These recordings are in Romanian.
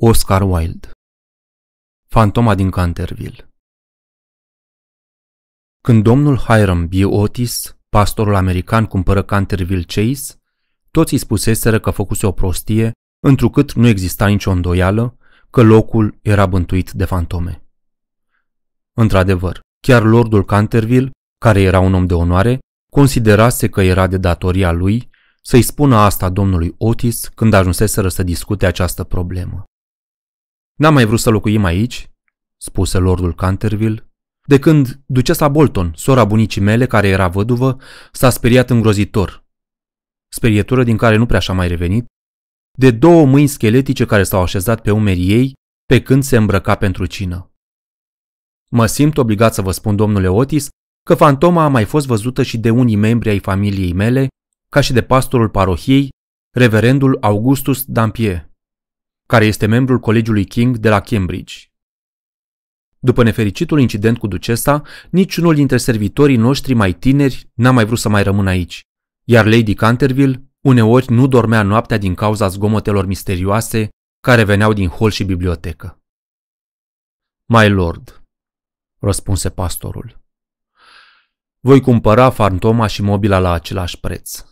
Oscar Wilde Fantoma din Canterville Când domnul Hiram B. Otis, pastorul american, cumpără Canterville Chase, toți îi spuseseră că făcuse o prostie, întrucât nu exista nicio îndoială că locul era bântuit de fantome. Într-adevăr, chiar lordul Canterville, care era un om de onoare, considerase că era de datoria lui să-i spună asta domnului Otis când ajunseseră să discute această problemă. N-am mai vrut să locuim aici, spuse lordul Canterville, de când ducesa Bolton, sora bunicii mele, care era văduvă, s-a speriat îngrozitor. Sperietură din care nu prea și-a mai revenit, de două mâini scheletice care s-au așezat pe umerii ei pe când se îmbrăca pentru cină. Mă simt obligat să vă spun, domnule Otis, că fantoma a mai fost văzută și de unii membri ai familiei mele, ca și de pastorul parohiei, reverendul Augustus Dampier care este membrul Colegiului King de la Cambridge. După nefericitul incident cu ducesa, niciunul dintre servitorii noștri mai tineri n-a mai vrut să mai rămână aici, iar Lady Canterville uneori nu dormea noaptea din cauza zgomotelor misterioase care veneau din hol și bibliotecă. My lord, răspunse pastorul, voi cumpăra fantoma și mobila la același preț.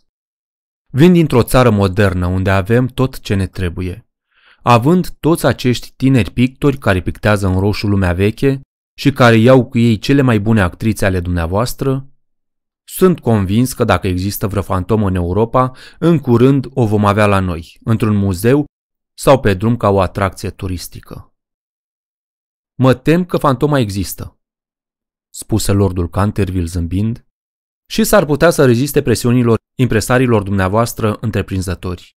Vin dintr-o țară modernă unde avem tot ce ne trebuie având toți acești tineri pictori care pictează în roșu lumea veche și care iau cu ei cele mai bune actrițe ale dumneavoastră, sunt convins că dacă există vreo fantomă în Europa, în curând o vom avea la noi, într-un muzeu sau pe drum ca o atracție turistică. Mă tem că fantoma există, spuse lordul Canterville zâmbind, și s-ar putea să reziste presiunilor impresarilor dumneavoastră întreprinzători.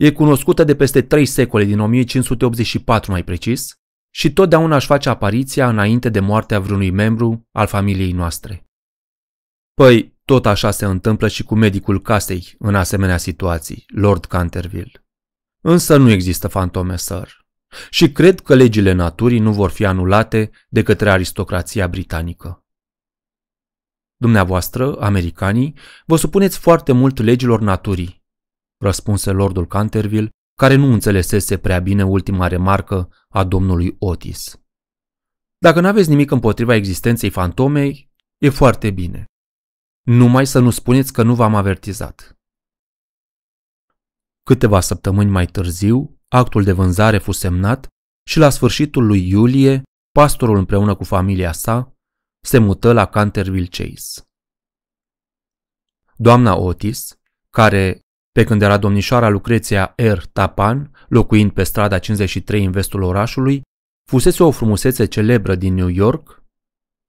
E cunoscută de peste trei secole, din 1584 mai precis, și totdeauna își face apariția înainte de moartea vreunui membru al familiei noastre. Păi, tot așa se întâmplă și cu medicul casei în asemenea situații, Lord Canterville. Însă nu există fantome, sir. Și cred că legile naturii nu vor fi anulate de către aristocrația britanică. Dumneavoastră, americanii, vă supuneți foarte mult legilor naturii răspunse lordul Canterville, care nu înțelesese prea bine ultima remarcă a domnului Otis. Dacă nu aveți nimic împotriva existenței fantomei, e foarte bine. Numai să nu spuneți că nu v-am avertizat. Câteva săptămâni mai târziu, actul de vânzare fu semnat și la sfârșitul lui iulie, pastorul împreună cu familia sa se mută la Canterville Chase. Doamna Otis, care pe când era domnișoara Lucreția R. Tapan, locuind pe strada 53 în vestul orașului, fusese o frumusețe celebră din New York,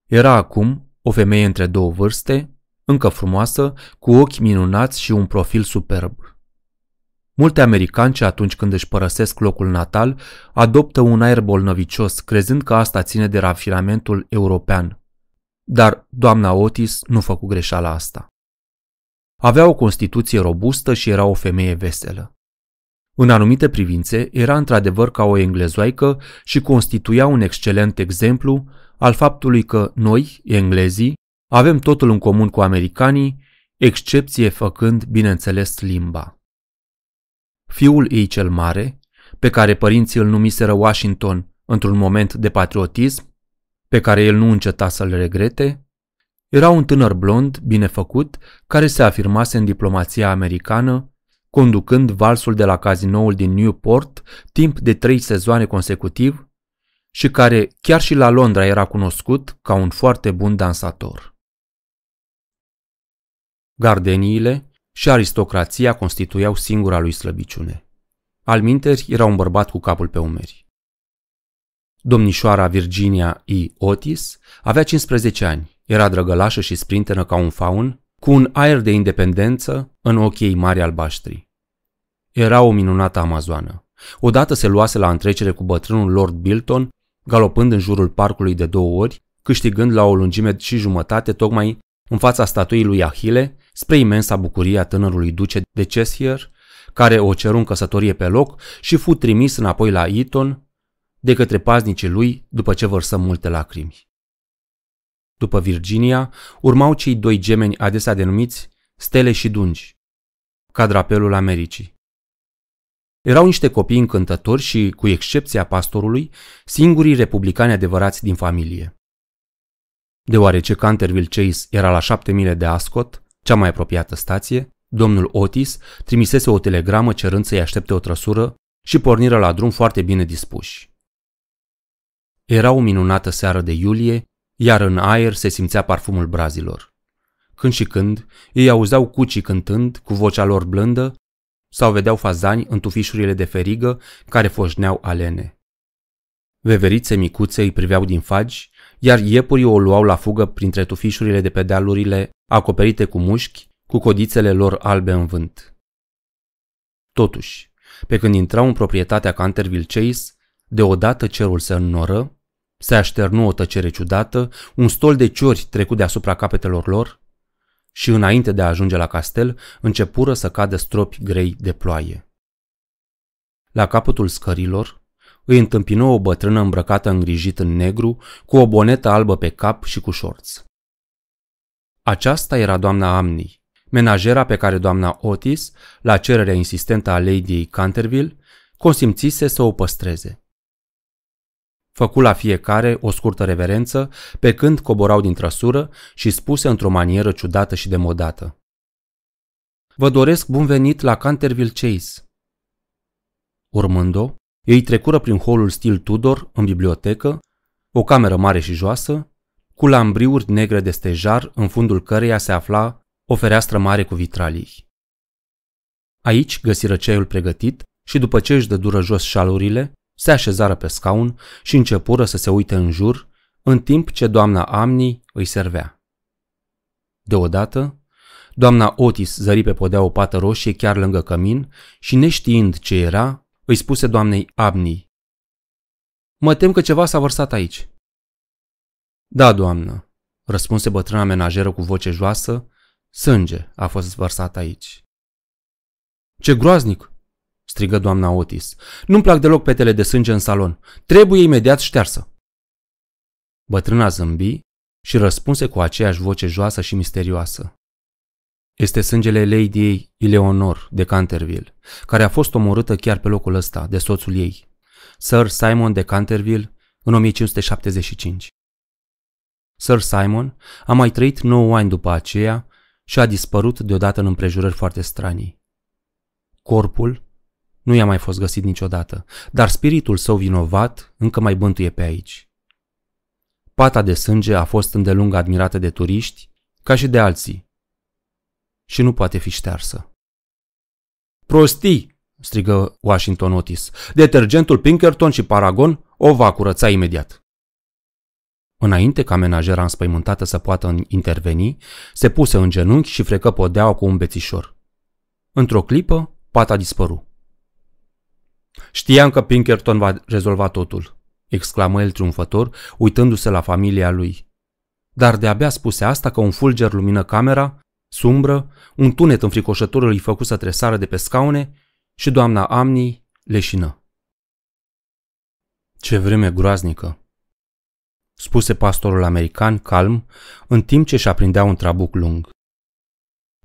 era acum o femeie între două vârste, încă frumoasă, cu ochi minunați și un profil superb. Multe americanci atunci când își părăsesc locul natal adoptă un aer bolnăvicios, crezând că asta ține de rafinamentul european. Dar doamna Otis nu făcu greșeala asta. Avea o constituție robustă și era o femeie veselă. În anumite privințe, era într-adevăr ca o englezoaică și constituia un excelent exemplu al faptului că noi, englezii, avem totul în comun cu americanii, excepție făcând, bineînțeles, limba. Fiul ei cel mare, pe care părinții îl numiseră Washington într-un moment de patriotism, pe care el nu înceta să-l regrete, era un tânăr blond, bine făcut, care se afirmase în diplomația americană, conducând valsul de la cazinoul din Newport timp de trei sezoane consecutiv și care chiar și la Londra era cunoscut ca un foarte bun dansator. Gardeniile și aristocrația constituiau singura lui slăbiciune. Alminteri era un bărbat cu capul pe umeri. Domnișoara Virginia E. Otis avea 15 ani, era drăgălașă și sprintenă ca un faun, cu un aer de independență în ochii mari albaștri. Era o minunată amazoană. Odată se luase la întrecere cu bătrânul Lord Bilton, galopând în jurul parcului de două ori, câștigând la o lungime și jumătate tocmai în fața statuii lui Ahile, spre imensa bucurie a tânărului duce de Cheshire, care o ceru în căsătorie pe loc și fu trimis înapoi la Eton, de către paznicii lui după ce vărsă multe lacrimi. După Virginia, urmau cei doi gemeni adesea denumiți stele și dungi, ca drapelul Americii. Erau niște copii încântători și, cu excepția pastorului, singurii republicani adevărați din familie. Deoarece Canterville Chase era la șapte mile de Ascot, cea mai apropiată stație, domnul Otis trimisese o telegramă cerând să-i aștepte o trăsură și porniră la drum foarte bine dispuși. Era o minunată seară de iulie, iar în aer se simțea parfumul brazilor. Când și când, ei auzeau cucii cântând cu vocea lor blândă sau vedeau fazani în tufișurile de ferigă care foșneau alene. Veverițe micuțe îi priveau din fagi, iar iepurii o luau la fugă printre tufișurile de pe dealurile acoperite cu mușchi, cu codițele lor albe în vânt. Totuși, pe când intrau în proprietatea Canterville Chase, deodată cerul se înnoră, se așternu o tăcere ciudată, un stol de ciori trecut deasupra capetelor lor și înainte de a ajunge la castel, începură să cadă stropi grei de ploaie. La capătul scărilor, îi întâmpină o bătrână îmbrăcată îngrijit în negru, cu o bonetă albă pe cap și cu șorț. Aceasta era doamna Amni, menajera pe care doamna Otis, la cererea insistentă a Lady Canterville, consimțise să o păstreze. Făcu la fiecare o scurtă reverență pe când coborau din trăsură și spuse într-o manieră ciudată și demodată. Vă doresc bun venit la Canterville Chase. Urmând-o, ei trecură prin holul stil Tudor, în bibliotecă, o cameră mare și joasă, cu lambriuri negre de stejar, în fundul căreia se afla o fereastră mare cu vitralii. Aici găsiră ceaiul pregătit și după ce își dădură jos șalurile, se așezară pe scaun și începură să se uite în jur, în timp ce doamna Amni îi servea. Deodată, doamna Otis zări pe podea o pată roșie chiar lângă cămin și, neștiind ce era, îi spuse doamnei Amni. Mă tem că ceva s-a vărsat aici. Da, doamnă, răspunse bătrâna menajeră cu voce joasă, sânge a fost vărsat aici. Ce groaznic! strigă doamna Otis. Nu-mi plac deloc petele de sânge în salon. Trebuie imediat ștearsă. Bătrâna zâmbi și răspunse cu aceeași voce joasă și misterioasă. Este sângele Lady Eleonor de Canterville, care a fost omorâtă chiar pe locul ăsta, de soțul ei, Sir Simon de Canterville, în 1575. Sir Simon a mai trăit 9 ani după aceea și a dispărut deodată în împrejurări foarte stranii. Corpul nu i-a mai fost găsit niciodată, dar spiritul său vinovat încă mai bântuie pe aici. Pata de sânge a fost îndelung admirată de turiști, ca și de alții, și nu poate fi ștearsă. Prostii! strigă Washington Otis. Detergentul Pinkerton și Paragon o va curăța imediat. Înainte ca menajera înspăimântată să poată interveni, se puse în genunchi și frecă podeaua cu un bețișor. Într-o clipă, pata dispărut. Știam că Pinkerton va rezolva totul, exclamă el triumfător, uitându-se la familia lui. Dar de-abia spuse asta că un fulger lumină camera, sumbră, un tunet înfricoșător îi făcu să tresară de pe scaune și doamna Amni leșină. Ce vreme groaznică, spuse pastorul american calm, în timp ce își aprindea un trabuc lung.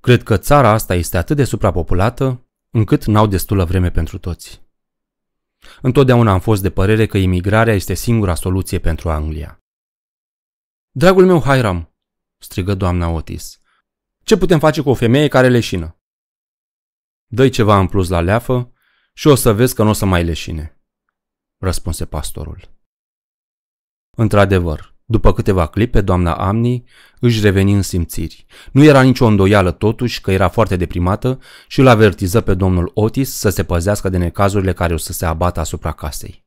Cred că țara asta este atât de suprapopulată încât n-au destulă vreme pentru toți. Întotdeauna am fost de părere că imigrarea este singura soluție pentru Anglia. Dragul meu Hiram, strigă doamna Otis, ce putem face cu o femeie care leșină? dă ceva în plus la leafă și o să vezi că nu o să mai leșine, răspunse pastorul. Într-adevăr, după câteva clipe, doamna Amni își reveni în simțiri. Nu era nicio îndoială totuși că era foarte deprimată și îl avertiză pe domnul Otis să se păzească de necazurile care o să se abată asupra casei.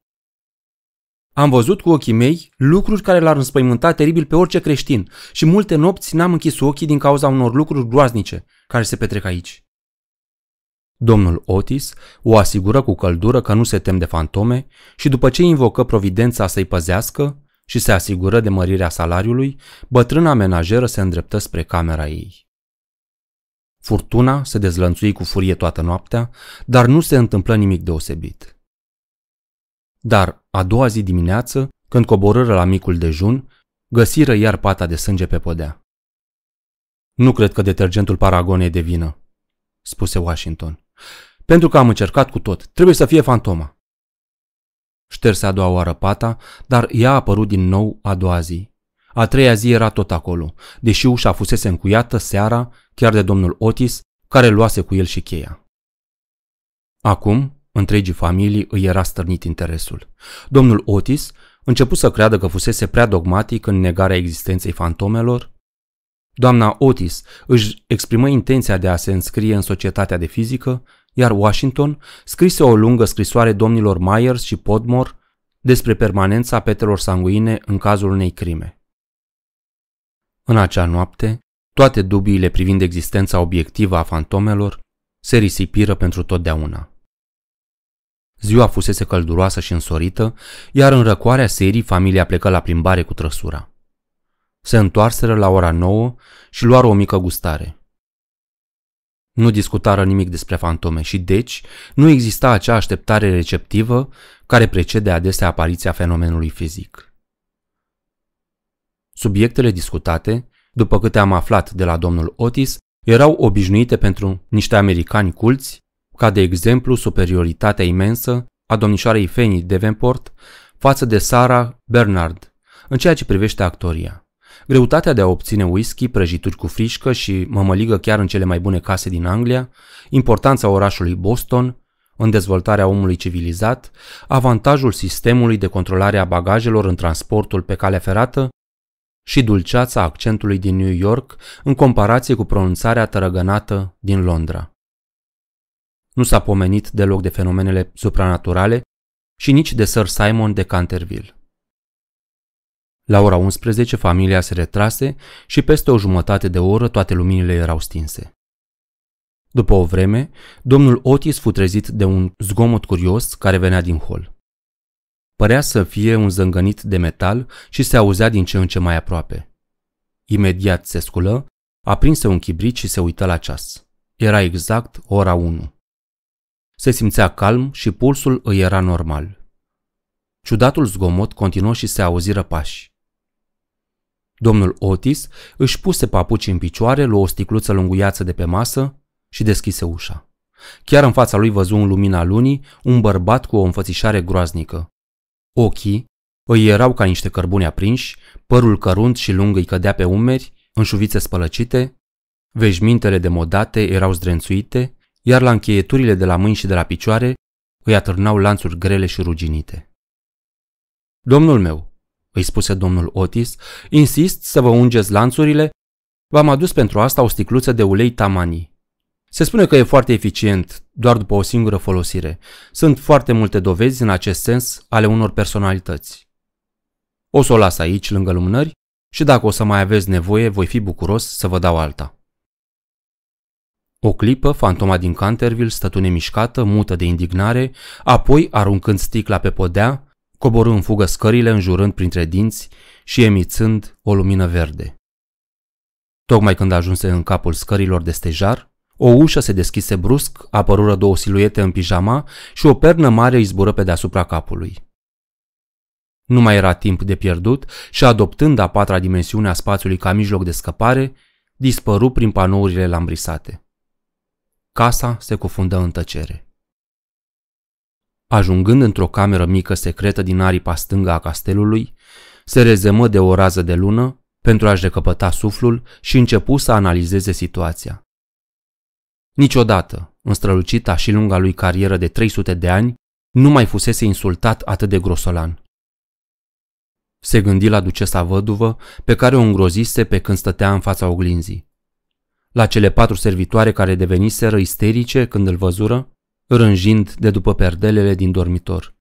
Am văzut cu ochii mei lucruri care l-ar înspăimânta teribil pe orice creștin și multe nopți n-am închis ochii din cauza unor lucruri groaznice care se petrec aici. Domnul Otis o asigură cu căldură că nu se tem de fantome și după ce invocă providența să-i păzească, și se asigură de mărirea salariului, bătrâna menajeră se îndreptă spre camera ei. Furtuna se dezlănțui cu furie toată noaptea, dar nu se întâmplă nimic deosebit. Dar a doua zi dimineață, când coborâră la micul dejun, găsiră iar pata de sânge pe podea. Nu cred că detergentul Paragon e de vină, spuse Washington. Pentru că am încercat cu tot. Trebuie să fie fantoma. Șterse a doua oară pata, dar ea a apărut din nou a doua zi. A treia zi era tot acolo, deși ușa fusese încuiată seara, chiar de domnul Otis, care luase cu el și cheia. Acum, întregii familii îi era stârnit interesul. Domnul Otis început să creadă că fusese prea dogmatic în negarea existenței fantomelor. Doamna Otis își exprimă intenția de a se înscrie în societatea de fizică iar Washington scrise o lungă scrisoare domnilor Myers și Podmore despre permanența petelor sanguine în cazul unei crime. În acea noapte, toate dubiile privind existența obiectivă a fantomelor se risipiră pentru totdeauna. Ziua fusese călduroasă și însorită, iar în răcoarea serii familia plecă la plimbare cu trăsura. Se întoarseră la ora nouă și luară o mică gustare – nu discutară nimic despre fantome și deci nu exista acea așteptare receptivă care precede adesea apariția fenomenului fizic. Subiectele discutate, după câte am aflat de la domnul Otis, erau obișnuite pentru niște americani culți, ca de exemplu superioritatea imensă a domnișoarei Fanny Devenport față de Sarah Bernard în ceea ce privește actoria. Greutatea de a obține whisky, prăjituri cu frișcă și mămăligă chiar în cele mai bune case din Anglia, importanța orașului Boston, în dezvoltarea omului civilizat, avantajul sistemului de controlare a bagajelor în transportul pe calea ferată și dulceața accentului din New York în comparație cu pronunțarea tărăgănată din Londra. Nu s-a pomenit deloc de fenomenele supranaturale și nici de Sir Simon de Canterville. La ora 11 familia se retrase și peste o jumătate de oră toate luminile erau stinse. După o vreme, domnul Otis fu trezit de un zgomot curios care venea din hol. Părea să fie un zângănit de metal și se auzea din ce în ce mai aproape. Imediat se sculă, aprinse un chibrit și se uită la ceas. Era exact ora 1. Se simțea calm și pulsul îi era normal. Ciudatul zgomot continuă și se auziră pași. Domnul Otis își puse papuci în picioare, luă o sticluță lunguiață de pe masă și deschise ușa. Chiar în fața lui văzu în lumina lunii un bărbat cu o înfățișare groaznică. Ochii îi erau ca niște cărbuni aprinși, părul cărunt și lung îi cădea pe umeri, în șuvițe spălăcite, veșmintele demodate erau zdrențuite, iar la încheieturile de la mâini și de la picioare îi atârnau lanțuri grele și ruginite. Domnul meu, îi spuse domnul Otis, insist să vă ungeți lanțurile, v-am adus pentru asta o sticluță de ulei tamani. Se spune că e foarte eficient, doar după o singură folosire. Sunt foarte multe dovezi în acest sens ale unor personalități. O să o las aici, lângă lumânări, și dacă o să mai aveți nevoie, voi fi bucuros să vă dau alta. O clipă, fantoma din Canterville stătune mișcată, mută de indignare, apoi, aruncând sticla pe podea, coborâ în fugă scările înjurând printre dinți și emițând o lumină verde. Tocmai când ajunse în capul scărilor de stejar, o ușă se deschise brusc, apărură două siluete în pijama și o pernă mare îi zbură pe deasupra capului. Nu mai era timp de pierdut și, adoptând a patra dimensiune a spațiului ca mijloc de scăpare, dispăru prin panourile lambrisate. Casa se cufundă în tăcere. Ajungând într-o cameră mică secretă din aripa stângă a castelului, se rezemă de o rază de lună pentru a-și recăpăta suflul și începu să analizeze situația. Niciodată, în strălucita și lunga lui carieră de 300 de ani, nu mai fusese insultat atât de grosolan. Se gândi la ducesa văduvă pe care o îngrozise pe când stătea în fața oglinzii. La cele patru servitoare care deveniseră isterice când îl văzură, rânjind de după perdelele din dormitor.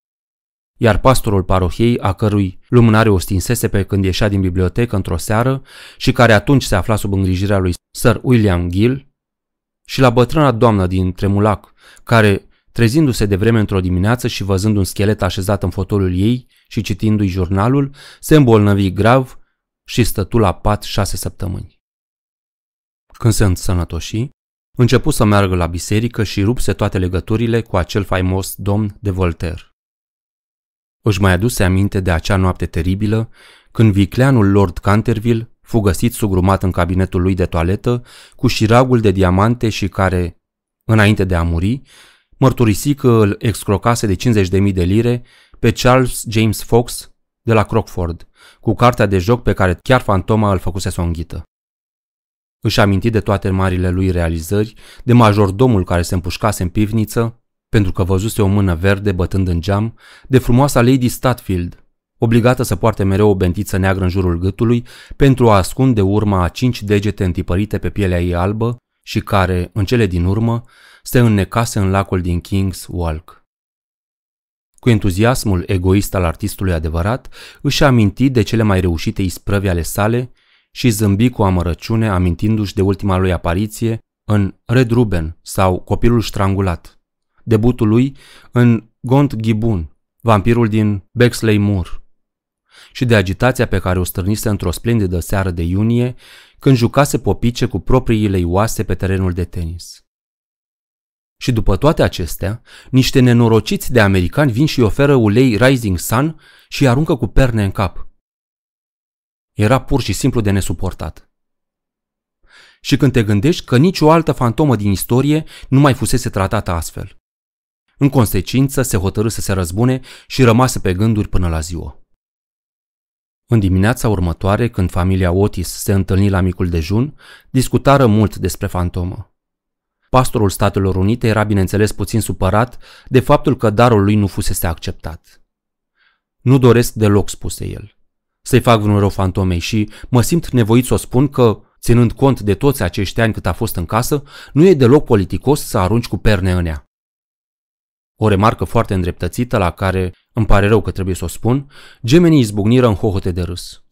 Iar pastorul parohiei, a cărui lumânare o stinsese pe când ieșea din bibliotecă într-o seară și care atunci se afla sub îngrijirea lui Sir William Gill, și la bătrâna doamnă din Tremulac, care, trezindu-se de vreme într-o dimineață și văzând un schelet așezat în fotolul ei și citindu-i jurnalul, se îmbolnăvi grav și stătu la pat șase săptămâni. Când se însănătoși, Începu să meargă la biserică și rupse toate legăturile cu acel faimos domn de Voltaire. Își mai aduse aminte de acea noapte teribilă, când vicleanul Lord Canterville fu găsit sugrumat în cabinetul lui de toaletă, cu șiragul de diamante și care, înainte de a muri, mărturisi că îl excrocase de 50.000 de lire pe Charles James Fox de la Crockford, cu cartea de joc pe care chiar fantoma îl făcuse să o înghită. Își aminti de toate marile lui realizări, de majordomul care se împușcase în pivniță, pentru că văzuse o mână verde bătând în geam, de frumoasa Lady Statfield, obligată să poarte mereu o bentiță neagră în jurul gâtului pentru a ascunde urma a cinci degete întipărite pe pielea ei albă și care, în cele din urmă, se înnecase în lacul din King's Walk. Cu entuziasmul egoist al artistului adevărat, își aminti de cele mai reușite isprăvi ale sale și zâmbi cu amărăciune amintindu-și de ultima lui apariție în Red Ruben sau Copilul Strangulat, debutul lui în Gont Gibun, vampirul din Bexley Moor, și de agitația pe care o strânise într-o splendidă seară de iunie când jucase popice cu propriile oase pe terenul de tenis. Și după toate acestea, niște nenorociți de americani vin și oferă ulei Rising Sun și aruncă cu perne în cap. Era pur și simplu de nesuportat. Și când te gândești că nicio altă fantomă din istorie nu mai fusese tratată astfel. În consecință, se hotărâ să se răzbune și rămase pe gânduri până la ziua. În dimineața următoare, când familia Otis se întâlni la micul dejun, discutară mult despre fantomă. Pastorul Statelor Unite era bineînțeles puțin supărat de faptul că darul lui nu fusese acceptat. Nu doresc deloc, spuse el să-i fac vreun rău fantomei și mă simt nevoit să o spun că, ținând cont de toți acești ani cât a fost în casă, nu e deloc politicos să arunci cu perne în ea. O remarcă foarte îndreptățită la care, îmi pare rău că trebuie să o spun, gemenii izbucniră în hohote de râs.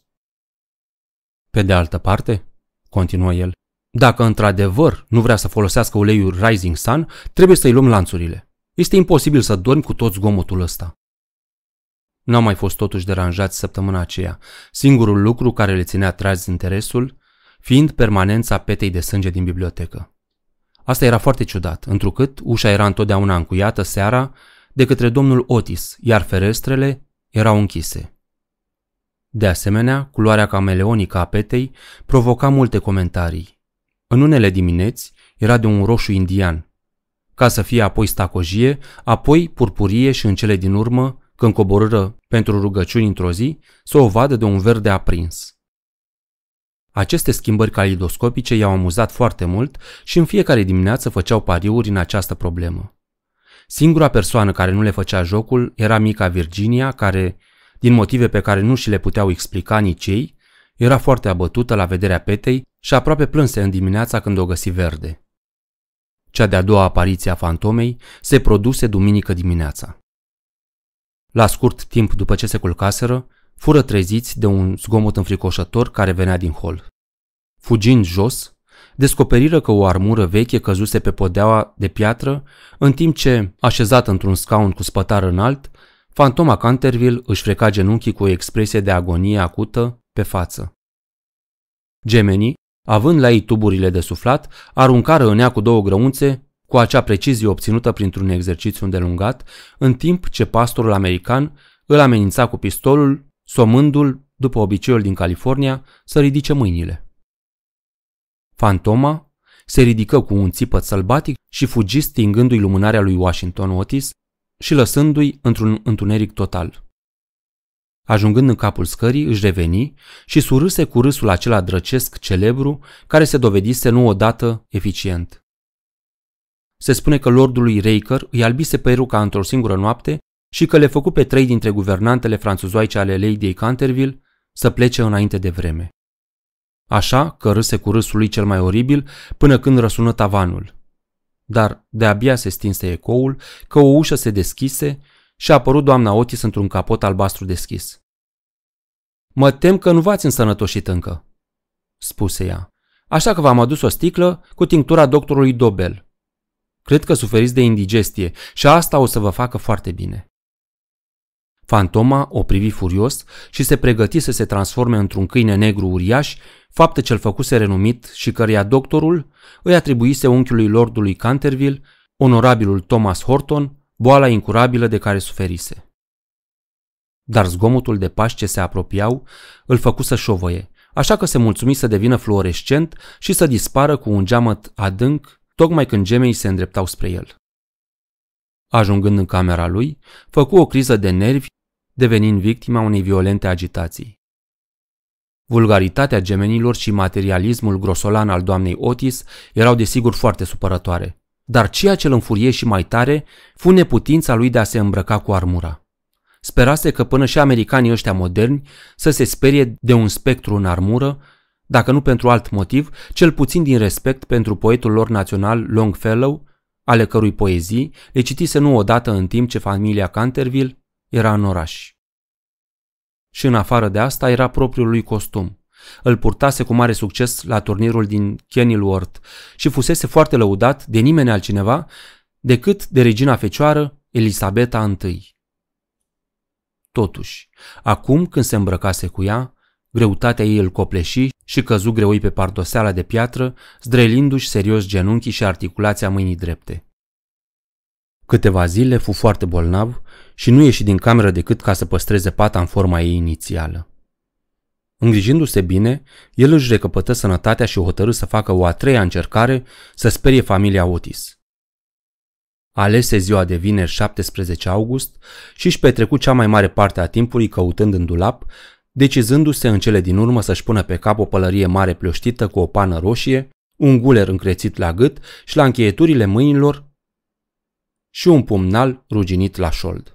Pe de altă parte, continuă el, dacă într-adevăr nu vrea să folosească uleiul Rising Sun, trebuie să-i luăm lanțurile. Este imposibil să dormi cu tot zgomotul ăsta. N-au mai fost totuși deranjați săptămâna aceea, singurul lucru care le ținea trazi interesul fiind permanența petei de sânge din bibliotecă. Asta era foarte ciudat, întrucât ușa era întotdeauna încuiată seara de către domnul Otis, iar ferestrele erau închise. De asemenea, culoarea cameleonică a petei provoca multe comentarii. În unele dimineți era de un roșu indian, ca să fie apoi stacojie, apoi purpurie și în cele din urmă când coborâră pentru rugăciuni într-o zi, să o vadă de un verde aprins. Aceste schimbări calidoscopice i-au amuzat foarte mult și în fiecare dimineață făceau pariuri în această problemă. Singura persoană care nu le făcea jocul era mica Virginia, care, din motive pe care nu și le puteau explica nici ei, era foarte abătută la vederea petei și aproape plânse în dimineața când o găsi verde. Cea de-a doua apariție a fantomei se produse duminică dimineața. La scurt timp după ce se culcaseră, fură treziți de un zgomot înfricoșător care venea din hol. Fugind jos, descoperiră că o armură veche căzuse pe podeaua de piatră, în timp ce, așezat într-un scaun cu spătar înalt, fantoma Canterville își freca genunchii cu o expresie de agonie acută pe față. Gemenii, având la ei tuburile de suflat, aruncară în ea cu două grăunțe cu acea precizie obținută printr-un exercițiu îndelungat, în timp ce pastorul american îl amenința cu pistolul, somându-l, după obiceiul din California, să ridice mâinile. Fantoma se ridică cu un țipăt sălbatic și fugi stingându-i lumânarea lui Washington Otis și lăsându-i într-un întuneric total. Ajungând în capul scării, își reveni și surâse cu râsul acela drăcesc celebru care se dovedise nu odată eficient. Se spune că lordului Raker îi albise peruca într-o singură noapte și că le făcu pe trei dintre guvernantele franțuzoice ale Lady Canterville să plece înainte de vreme. Așa că râse cu râsul lui cel mai oribil până când răsună tavanul. Dar de-abia se stinse ecoul că o ușă se deschise și a apărut doamna Otis într-un capot albastru deschis. Mă tem că nu v-ați însănătoșit încă," spuse ea, așa că v-am adus o sticlă cu tinctura doctorului Dobel. Cred că suferiți de indigestie și asta o să vă facă foarte bine. Fantoma o privi furios și se pregăti să se transforme într-un câine negru uriaș, faptă ce-l făcuse renumit și căreia doctorul îi atribuise unchiului lordului Canterville, onorabilul Thomas Horton, boala incurabilă de care suferise. Dar zgomotul de pași ce se apropiau îl făcu să șovăie, așa că se mulțumi să devină fluorescent și să dispară cu un geamăt adânc tocmai când gemenii se îndreptau spre el. Ajungând în camera lui, făcu o criză de nervi, devenind victima unei violente agitații. Vulgaritatea gemenilor și materialismul grosolan al doamnei Otis erau desigur foarte supărătoare, dar ceea ce îl înfurie și mai tare fu neputința lui de a se îmbrăca cu armura. Sperase că până și americanii ăștia moderni să se sperie de un spectru în armură dacă nu pentru alt motiv, cel puțin din respect pentru poetul lor național Longfellow, ale cărui poezii le citise nu odată în timp ce familia Canterville era în oraș. Și în afară de asta era propriul lui costum. Îl purtase cu mare succes la turnirul din Kenilworth și fusese foarte lăudat de nimeni altcineva decât de regina fecioară Elisabeta I. Totuși, acum când se îmbrăcase cu ea, greutatea ei îl copleși și căzu greoi pe pardoseala de piatră, zdrelindu și serios genunchii și articulația mâinii drepte. Câteva zile fu foarte bolnav și nu ieși din cameră decât ca să păstreze pata în forma ei inițială. Îngrijindu-se bine, el își recăpătă sănătatea și hotărâ să facă o a treia încercare să sperie familia Otis. Alese ziua de vineri 17 august și își petrecu cea mai mare parte a timpului căutând în dulap decizându-se în cele din urmă să-și pună pe cap o pălărie mare plioștită cu o pană roșie, un guler încrețit la gât și la încheieturile mâinilor și un pumnal ruginit la șold.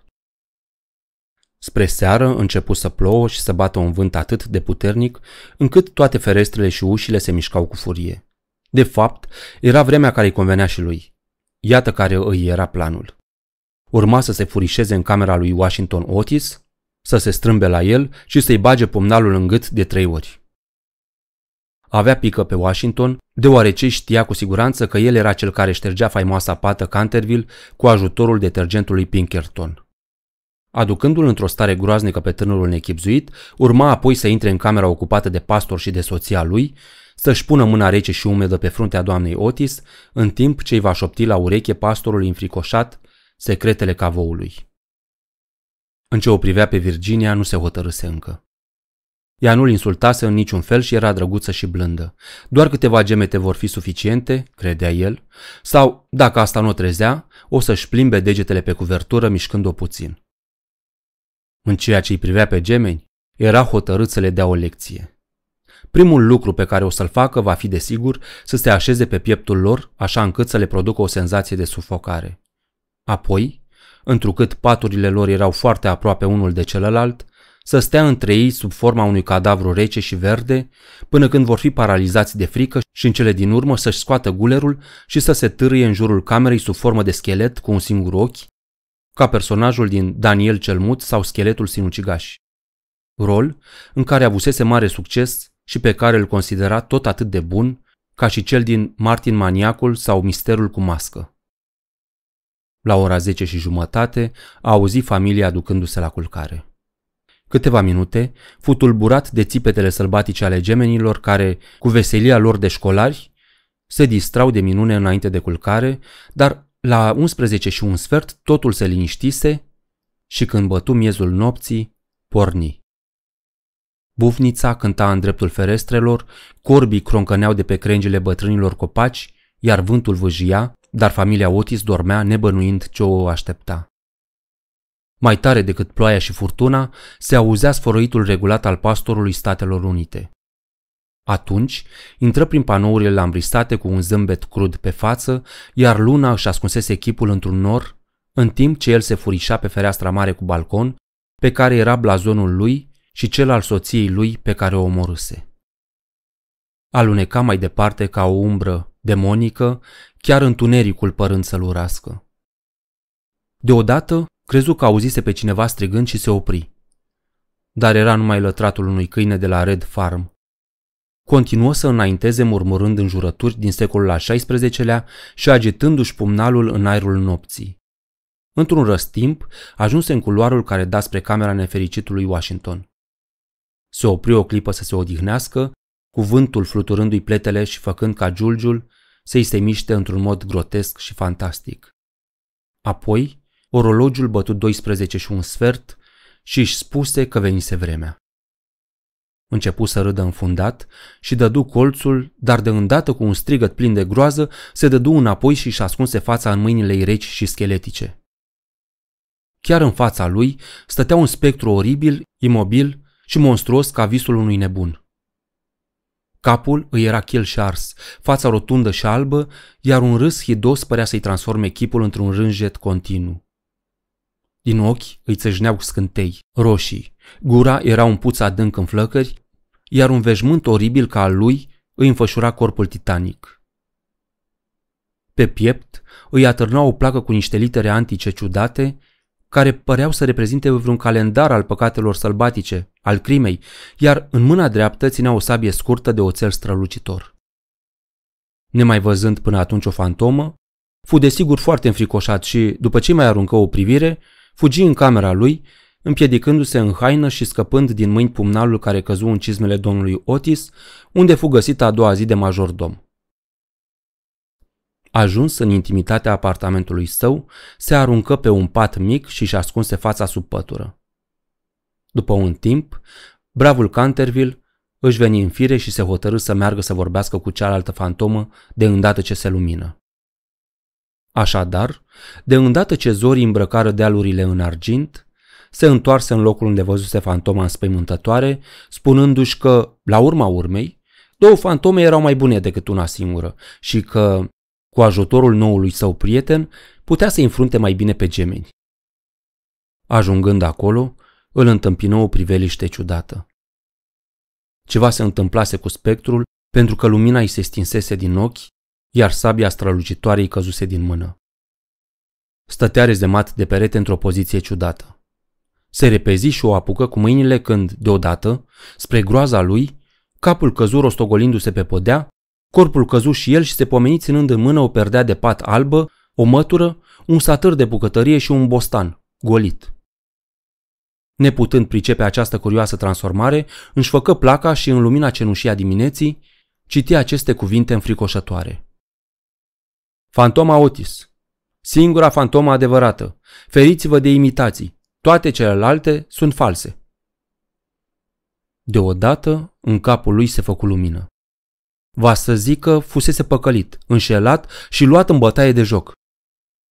Spre seară începu să plouă și să bată un vânt atât de puternic, încât toate ferestrele și ușile se mișcau cu furie. De fapt, era vremea care îi convenea și lui. Iată care îi era planul. Urma să se furișeze în camera lui Washington Otis, să se strâmbe la el și să-i bage pumnalul în gât de trei ori. Avea pică pe Washington, deoarece știa cu siguranță că el era cel care ștergea faimoasa pată Canterville cu ajutorul detergentului Pinkerton. Aducându-l într-o stare groaznică pe tânărul nechipzuit, urma apoi să intre în camera ocupată de pastor și de soția lui, să-și pună mâna rece și umedă pe fruntea doamnei Otis, în timp ce îi va șopti la ureche pastorul înfricoșat secretele cavoului. În ce o privea pe Virginia, nu se hotărâse încă. Ea nu-l insultase în niciun fel și era drăguță și blândă. Doar câteva gemete vor fi suficiente, credea el, sau, dacă asta nu o trezea, o să-și plimbe degetele pe cuvertură mișcând-o puțin. În ceea ce îi privea pe gemeni, era hotărât să le dea o lecție. Primul lucru pe care o să-l facă va fi, desigur, să se așeze pe pieptul lor, așa încât să le producă o senzație de sufocare. Apoi, întrucât paturile lor erau foarte aproape unul de celălalt, să stea între ei sub forma unui cadavru rece și verde, până când vor fi paralizați de frică și în cele din urmă să-și scoată gulerul și să se târâie în jurul camerei sub formă de schelet cu un singur ochi, ca personajul din Daniel cel Mut sau Scheletul Sinucigaș. Rol în care avusese mare succes și pe care îl considera tot atât de bun ca și cel din Martin Maniacul sau Misterul cu mască. La ora 10 și jumătate a auzit familia aducându-se la culcare. Câteva minute fu tulburat de țipetele sălbatice ale gemenilor care, cu veselia lor de școlari, se distrau de minune înainte de culcare, dar la 11 și un sfert totul se liniștise și când bătu miezul nopții, porni. Bufnița cânta în dreptul ferestrelor, corbii croncăneau de pe crengile bătrânilor copaci, iar vântul vâjia, dar familia Otis dormea nebănuind ce o aștepta. Mai tare decât ploaia și furtuna, se auzea sfărăitul regulat al pastorului Statelor Unite. Atunci, intră prin panourile lambrisate cu un zâmbet crud pe față, iar luna își ascunsese echipul într-un nor, în timp ce el se furișa pe fereastra mare cu balcon, pe care era blazonul lui și cel al soției lui pe care o omorâse. Aluneca mai departe ca o umbră demonică, chiar întunericul părând să-l urască. Deodată, crezu că auzise pe cineva strigând și se opri. Dar era numai lătratul unui câine de la Red Farm. Continuă să înainteze murmurând în jurături din secolul al XVI-lea și agitându-și pumnalul în aerul nopții. Într-un răstimp, ajunse în culoarul care da spre camera nefericitului Washington. Se opri o clipă să se odihnească, cuvântul fluturându-i pletele și făcând ca Giulgiul să-i se miște într-un mod grotesc și fantastic. Apoi, orologiul bătut 12 și un sfert și își spuse că venise vremea. Începu să râdă înfundat și dădu colțul, dar de îndată cu un strigăt plin de groază, se dădu înapoi și își ascunse fața în mâinile ei reci și scheletice. Chiar în fața lui stătea un spectru oribil, imobil și monstruos ca visul unui nebun. Capul îi era chel și ars, fața rotundă și albă, iar un râs hidos părea să-i transforme chipul într-un rânjet continuu. Din ochi îi țâșneau scântei, roșii, gura era un puț adânc în flăcări, iar un veșmânt oribil ca al lui îi înfășura corpul titanic. Pe piept îi atârna o placă cu niște litere antice ciudate, care păreau să reprezinte vreun calendar al păcatelor sălbatice, al crimei, iar în mâna dreaptă ținea o sabie scurtă de oțel strălucitor. Nemai văzând până atunci o fantomă, fu desigur foarte înfricoșat și, după ce mai aruncă o privire, fugi în camera lui, împiedicându-se în haină și scăpând din mâini pumnalul care căzu în cizmele domnului Otis, unde fu găsit a doua zi de majordom. Ajuns în intimitatea apartamentului său, se aruncă pe un pat mic și își ascunse fața sub pătură. După un timp, bravul Canterville își veni în fire și se hotărâ să meargă să vorbească cu cealaltă fantomă de îndată ce se lumină. Așadar, de îndată ce zorii îmbrăcară dealurile în argint, se întoarse în locul unde văzuse fantoma înspăimântătoare, spunându-și că, la urma urmei, două fantome erau mai bune decât una singură și că, cu ajutorul noului său prieten, putea să înfrunte mai bine pe gemeni. Ajungând acolo, îl întâmpină o priveliște ciudată. Ceva se întâmplase cu spectrul pentru că lumina îi se stinsese din ochi, iar sabia strălucitoare îi căzuse din mână. Stătea rezemat de perete într-o poziție ciudată. Se repezi și o apucă cu mâinile când, deodată, spre groaza lui, capul căzu rostogolindu-se pe podea Corpul căzu și el și se pomeni ținând în mână o perdea de pat albă, o mătură, un satâr de bucătărie și un bostan, golit. Neputând pricepe această curioasă transformare, își făcă placa și în lumina cenușie a dimineții, citi aceste cuvinte înfricoșătoare. Fantoma Otis. Singura fantomă adevărată. Feriți-vă de imitații. Toate celelalte sunt false. Deodată, în capul lui se făcu lumină va să zică fusese păcălit, înșelat și luat în bătaie de joc.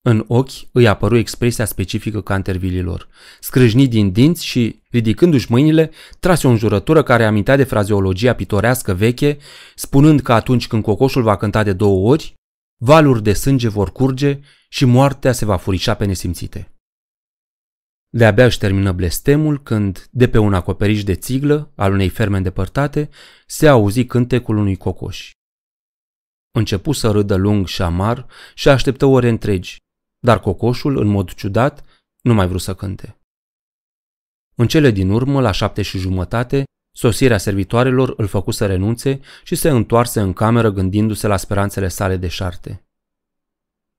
În ochi îi apăru expresia specifică cantervililor. Scrâșnit din dinți și, ridicându-și mâinile, trase o înjurătură care amintea de frazeologia pitorească veche, spunând că atunci când cocoșul va cânta de două ori, valuri de sânge vor curge și moartea se va furișa pe nesimțite. De-abia își termină blestemul când, de pe un acoperiș de țiglă, al unei ferme îndepărtate, se auzi cântecul unui cocoș. Începu să râdă lung și amar și așteptă ore întregi, dar cocoșul, în mod ciudat, nu mai vrut să cânte. În cele din urmă, la șapte și jumătate, sosirea servitoarelor îl făcu să renunțe și se întoarse în cameră gândindu-se la speranțele sale de șarte.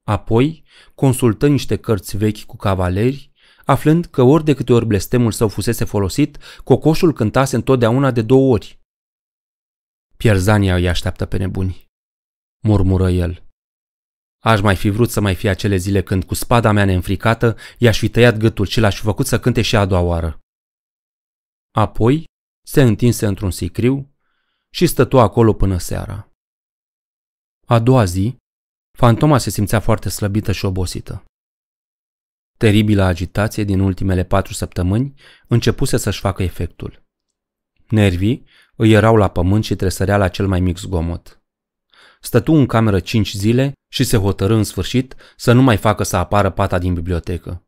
Apoi, consultă niște cărți vechi cu cavaleri aflând că ori de câte ori blestemul său fusese folosit, cocoșul cântase întotdeauna de două ori. Pierzania îi așteaptă pe nebuni, murmură el. Aș mai fi vrut să mai fie acele zile când, cu spada mea neînfricată, i-aș fi tăiat gâtul și l-aș fi făcut să cânte și a doua oară. Apoi se întinse într-un sicriu și stătu acolo până seara. A doua zi, fantoma se simțea foarte slăbită și obosită. Teribila agitație din ultimele patru săptămâni începuse să-și facă efectul. Nervii îi erau la pământ și tresărea la cel mai mic zgomot. Stătu în cameră cinci zile și se hotărâ în sfârșit să nu mai facă să apară pata din bibliotecă.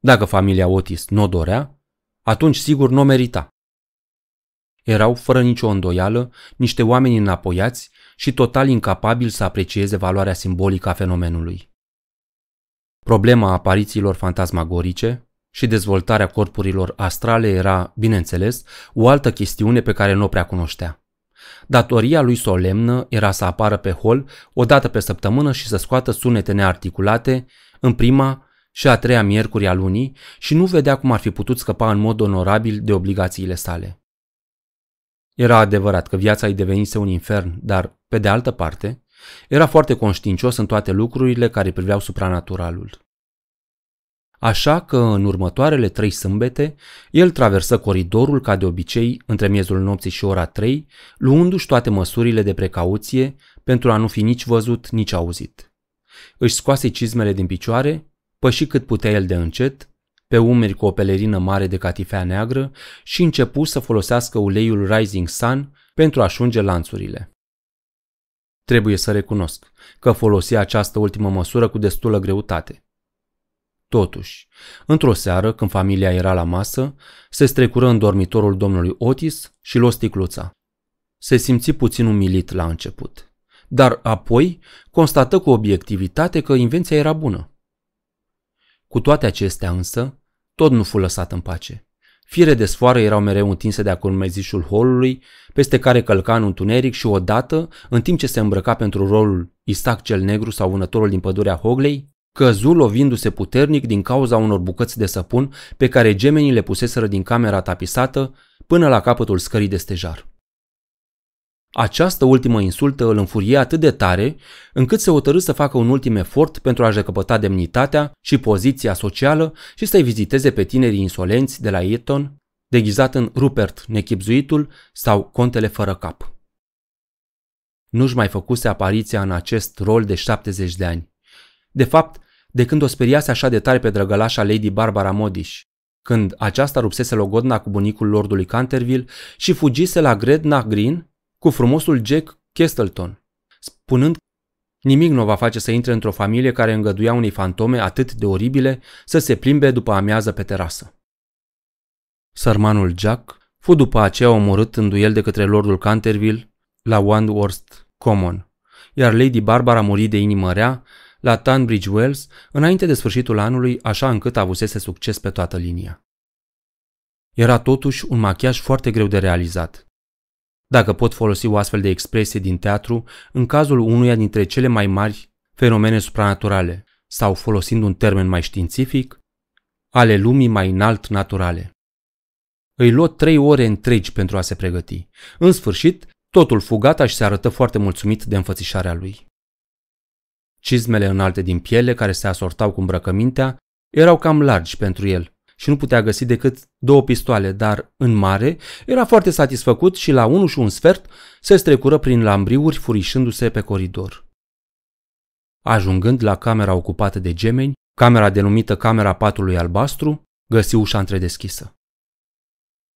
Dacă familia Otis nu o dorea, atunci sigur nu o merita. Erau, fără nicio îndoială, niște oameni înapoiați și total incapabili să aprecieze valoarea simbolică a fenomenului. Problema aparițiilor fantasmagorice și dezvoltarea corpurilor astrale era, bineînțeles, o altă chestiune pe care nu o prea cunoștea. Datoria lui solemnă era să apară pe hol o dată pe săptămână și să scoată sunete nearticulate în prima și a treia miercuri a lunii și nu vedea cum ar fi putut scăpa în mod onorabil de obligațiile sale. Era adevărat că viața îi devenise un infern, dar, pe de altă parte, era foarte conștiincios în toate lucrurile care priveau supranaturalul. Așa că, în următoarele trei sâmbete, el traversă coridorul ca de obicei între miezul nopții și ora trei, luându-și toate măsurile de precauție pentru a nu fi nici văzut, nici auzit. Își scoase cizmele din picioare, păși cât putea el de încet, pe umeri cu o pelerină mare de catifea neagră și începu să folosească uleiul Rising Sun pentru a șunge lanțurile. Trebuie să recunosc că folosi această ultimă măsură cu destulă greutate. Totuși, într-o seară, când familia era la masă, se strecură în dormitorul domnului Otis și l-o sticluța. Se simți puțin umilit la început, dar apoi constată cu obiectivitate că invenția era bună. Cu toate acestea însă, tot nu fu lăsat în pace. Fire de sfoară erau mereu întinse de acolo mezișul holului, peste care călca în întuneric și odată, în timp ce se îmbrăca pentru rolul Isaac cel Negru sau vânătorul din pădurea Hogley, căzu lovindu-se puternic din cauza unor bucăți de săpun pe care gemenii le puseseră din camera tapisată până la capătul scării de stejar. Această ultimă insultă îl înfurie atât de tare, încât se hotărâ să facă un ultim efort pentru a-și recăpăta demnitatea și poziția socială și să-i viziteze pe tinerii insolenți de la Eton, deghizat în Rupert nechipzuitul sau Contele fără cap. Nu-și mai făcuse apariția în acest rol de 70 de ani. De fapt, de când o speriase așa de tare pe drăgălașa Lady Barbara Modish, când aceasta rupsese logodna cu bunicul lordului Canterville și fugise la Gredna Green, cu frumosul Jack Castleton, spunând Nimic nu va face să intre într-o familie care îngăduia unei fantome atât de oribile să se plimbe după amiază pe terasă. Sărmanul Jack fu după aceea omorât în duel de către Lordul Canterville la Wandworth Common, iar Lady Barbara muri de inimă rea la Tunbridge Wells înainte de sfârșitul anului, așa încât avusese succes pe toată linia. Era totuși un machiaj foarte greu de realizat – dacă pot folosi o astfel de expresie din teatru în cazul unuia dintre cele mai mari fenomene supranaturale sau, folosind un termen mai științific, ale lumii mai înalt naturale. Îi luă trei ore întregi pentru a se pregăti. În sfârșit, totul fugata și se arătă foarte mulțumit de înfățișarea lui. Cizmele înalte din piele, care se asortau cu îmbrăcămintea, erau cam largi pentru el și nu putea găsi decât două pistoale, dar, în mare, era foarte satisfăcut și la unu și un sfert se strecură prin lambriuri furișându-se pe coridor. Ajungând la camera ocupată de gemeni, camera denumită Camera Patului Albastru, găsi ușa întredeschisă.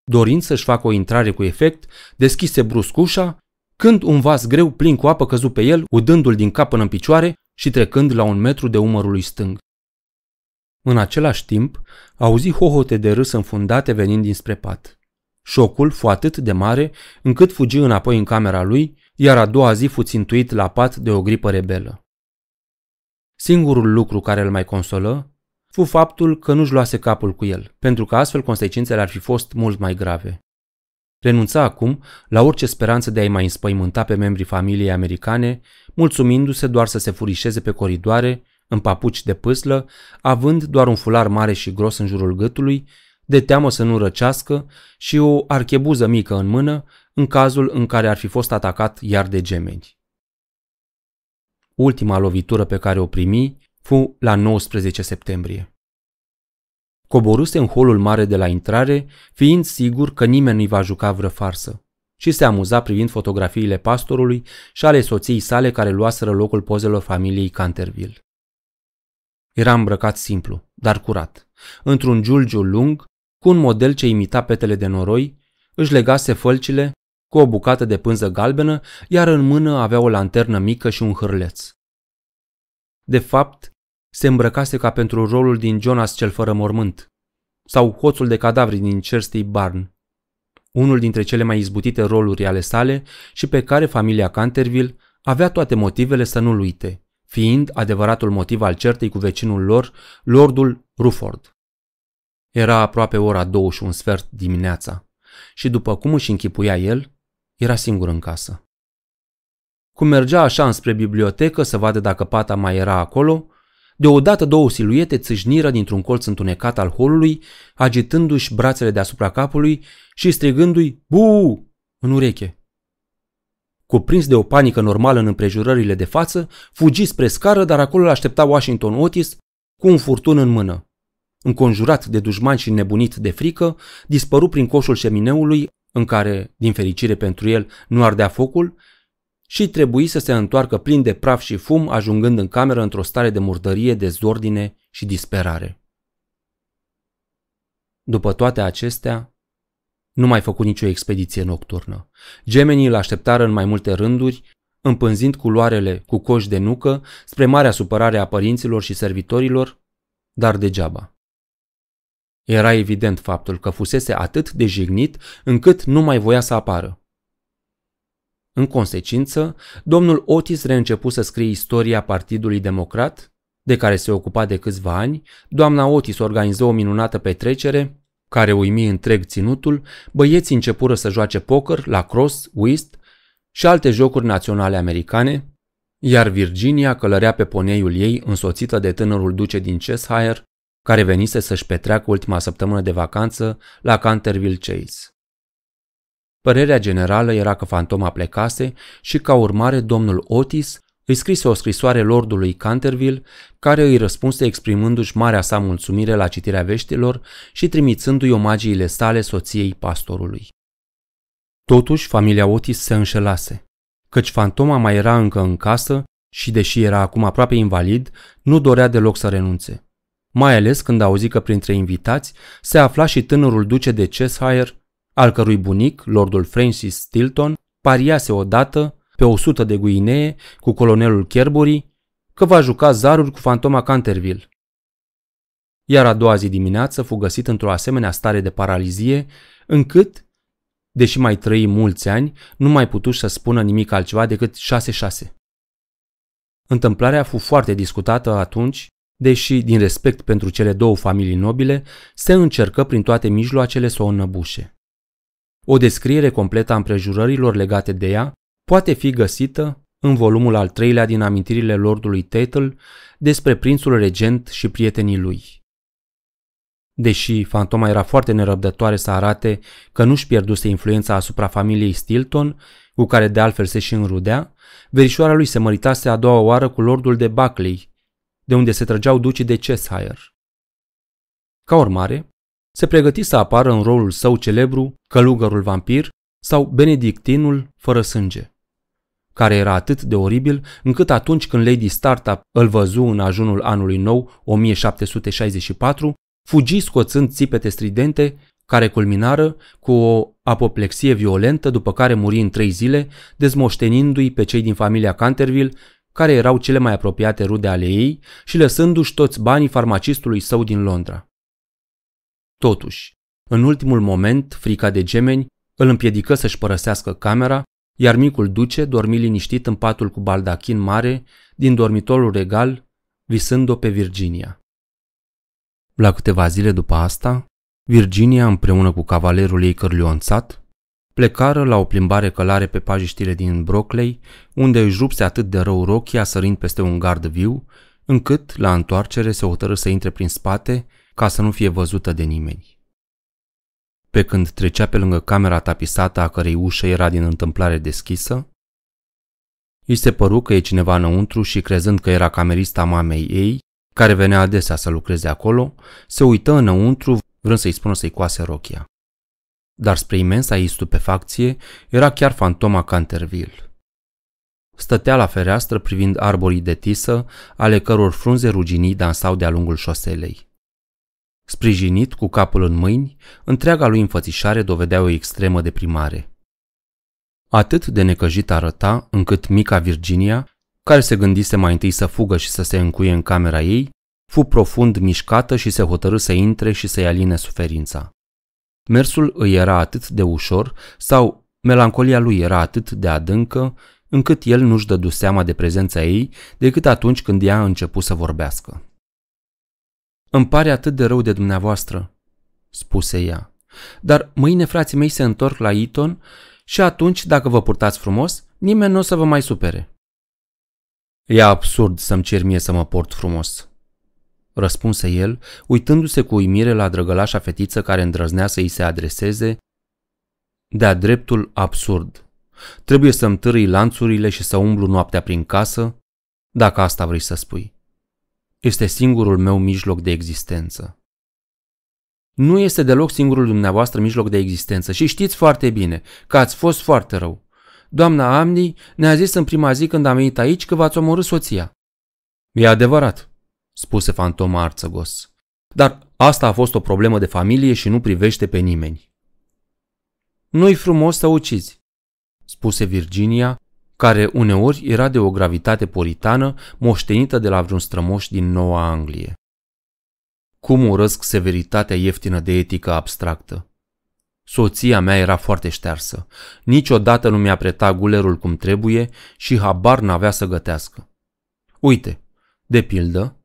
Dorind să-și facă o intrare cu efect, deschise brusc ușa, când un vas greu plin cu apă căzu pe el, udându-l din cap până în picioare și trecând la un metru de umărul lui stâng. În același timp, auzi hohote de râs înfundate venind dinspre pat. Șocul fu atât de mare încât fugi înapoi în camera lui, iar a doua zi fu țintuit la pat de o gripă rebelă. Singurul lucru care îl mai consolă fu faptul că nu-și luase capul cu el, pentru că astfel consecințele ar fi fost mult mai grave. Renunța acum la orice speranță de a-i mai înspăimânta pe membrii familiei americane, mulțumindu-se doar să se furișeze pe coridoare în papuci de pâslă, având doar un fular mare și gros în jurul gâtului, de teamă să nu răcească și o archebuză mică în mână în cazul în care ar fi fost atacat iar de gemeni. Ultima lovitură pe care o primi fu la 19 septembrie. Coboruse în holul mare de la intrare, fiind sigur că nimeni nu-i va juca vreo farsă, și se amuza privind fotografiile pastorului și ale soției sale care luaseră locul pozelor familiei Canterville. Era îmbrăcat simplu, dar curat. Într-un giulgiu lung, cu un model ce imita petele de noroi, își legase fălcile cu o bucată de pânză galbenă, iar în mână avea o lanternă mică și un hârleț. De fapt, se îmbrăcase ca pentru rolul din Jonas cel fără mormânt sau hoțul de cadavri din Cersei Barn, unul dintre cele mai izbutite roluri ale sale și pe care familia Canterville avea toate motivele să nu-l uite, fiind adevăratul motiv al certei cu vecinul lor, Lordul Rufford. Era aproape ora două și un sfert dimineața și, după cum își închipuia el, era singur în casă. Cum mergea așa înspre bibliotecă să vadă dacă pata mai era acolo, deodată două siluete țâșniră dintr-un colț întunecat al holului, agitându-și brațele deasupra capului și strigându-i Buu! în ureche. Cuprins de o panică normală în împrejurările de față, fugi spre scară, dar acolo îl aștepta Washington Otis cu un furtun în mână. Înconjurat de dușmani și nebunit de frică, dispăru prin coșul șemineului, în care, din fericire pentru el, nu ardea focul, și trebuie să se întoarcă plin de praf și fum, ajungând în cameră într-o stare de murdărie, dezordine și disperare. După toate acestea, nu mai făcut nicio expediție nocturnă. Gemenii îl așteptară în mai multe rânduri, împânzind culoarele cu coș de nucă spre marea supărare a părinților și servitorilor, dar degeaba. Era evident faptul că fusese atât de jignit încât nu mai voia să apară. În consecință, domnul Otis reîncepu să scrie istoria Partidului Democrat, de care se ocupa de câțiva ani, doamna Otis organiză o minunată petrecere care uimi întreg ținutul, băieții începură să joace poker, lacrosse, whist și alte jocuri naționale americane, iar Virginia călărea pe poneiul ei însoțită de tânărul duce din Cheshire, care venise să-și petreacă ultima săptămână de vacanță la Canterville Chase. Părerea generală era că fantoma plecase și ca urmare domnul Otis îi scrise o scrisoare lordului Canterville, care îi răspunse exprimându-și marea sa mulțumire la citirea veștilor și trimițându-i omagiile sale soției pastorului. Totuși, familia Otis se înșelase, căci fantoma mai era încă în casă și, deși era acum aproape invalid, nu dorea deloc să renunțe. Mai ales când auzi că printre invitați se afla și tânărul duce de Cheshire, al cărui bunic, lordul Francis Stilton, pariase odată pe 100 de guinee cu colonelul Cherbury că va juca zaruri cu fantoma Canterville. Iar a doua zi dimineață fu găsit într-o asemenea stare de paralizie, încât, deși mai trăi mulți ani, nu mai putu să spună nimic altceva decât 6-6. Întâmplarea fu foarte discutată atunci, deși, din respect pentru cele două familii nobile, se încercă prin toate mijloacele să o înăbușe. O descriere completă a împrejurărilor legate de ea poate fi găsită în volumul al treilea din amintirile Lordului Tatel despre prințul regent și prietenii lui. Deși fantoma era foarte nerăbdătoare să arate că nu-și pierduse influența asupra familiei Stilton, cu care de altfel se și înrudea, verișoara lui se măritase a doua oară cu lordul de Buckley, de unde se trăgeau ducii de Cheshire. Ca urmare, se pregăti să apară în rolul său celebru călugărul vampir sau benedictinul fără sânge care era atât de oribil încât atunci când Lady Startup îl văzu în ajunul anului nou, 1764, fugi scoțând țipete stridente care culminară cu o apoplexie violentă după care muri în trei zile, dezmoștenindu-i pe cei din familia Canterville, care erau cele mai apropiate rude ale ei și lăsându-și toți banii farmacistului său din Londra. Totuși, în ultimul moment, frica de gemeni îl împiedică să-și părăsească camera iar micul duce dormi liniștit în patul cu baldachin mare din dormitorul regal, visând-o pe Virginia. La câteva zile după asta, Virginia, împreună cu cavalerul ei cărlionțat, plecară la o plimbare călare pe pajiștile din Brockley, unde își rupse atât de rău rochia sărind peste un gard viu, încât, la întoarcere, se hotără să intre prin spate ca să nu fie văzută de nimeni pe când trecea pe lângă camera tapisată a cărei ușă era din întâmplare deschisă? Îi se păru că e cineva înăuntru și crezând că era camerista mamei ei, care venea adesea să lucreze acolo, se uită înăuntru vrând să-i spună să-i coase rochia. Dar spre imensa ei stupefacție era chiar fantoma Canterville. Stătea la fereastră privind arborii de tisă, ale căror frunze ruginii dansau de-a lungul șoselei. Sprijinit cu capul în mâini, întreaga lui înfățișare dovedea o extremă deprimare. Atât de necăjit arăta, încât mica Virginia, care se gândise mai întâi să fugă și să se încuie în camera ei, fu profund mișcată și se hotărâ să intre și să-i aline suferința. Mersul îi era atât de ușor sau melancolia lui era atât de adâncă, încât el nu-și dădu seama de prezența ei decât atunci când ea a început să vorbească. Îmi pare atât de rău de dumneavoastră, spuse ea. Dar mâine frații mei se întorc la Eton și atunci, dacă vă purtați frumos, nimeni nu o să vă mai supere. E absurd să-mi cer mie să mă port frumos, răspunse el, uitându-se cu uimire la drăgălașa fetiță care îndrăznea să îi se adreseze. De-a dreptul absurd. Trebuie să-mi târâi lanțurile și să umblu noaptea prin casă, dacă asta vrei să spui. Este singurul meu mijloc de existență. Nu este deloc singurul dumneavoastră mijloc de existență și știți foarte bine că ați fost foarte rău. Doamna Amni ne-a zis în prima zi când am venit aici că v-ați omorât soția. E adevărat, spuse fantoma arțăgos. Dar asta a fost o problemă de familie și nu privește pe nimeni. Nu-i frumos să ucizi, spuse Virginia, care uneori era de o gravitate puritană moștenită de la vreun strămoș din Noua Anglie. Cum urăsc severitatea ieftină de etică abstractă. Soția mea era foarte ștearsă. Niciodată nu mi-a preta gulerul cum trebuie și habar n-avea să gătească. Uite, de pildă,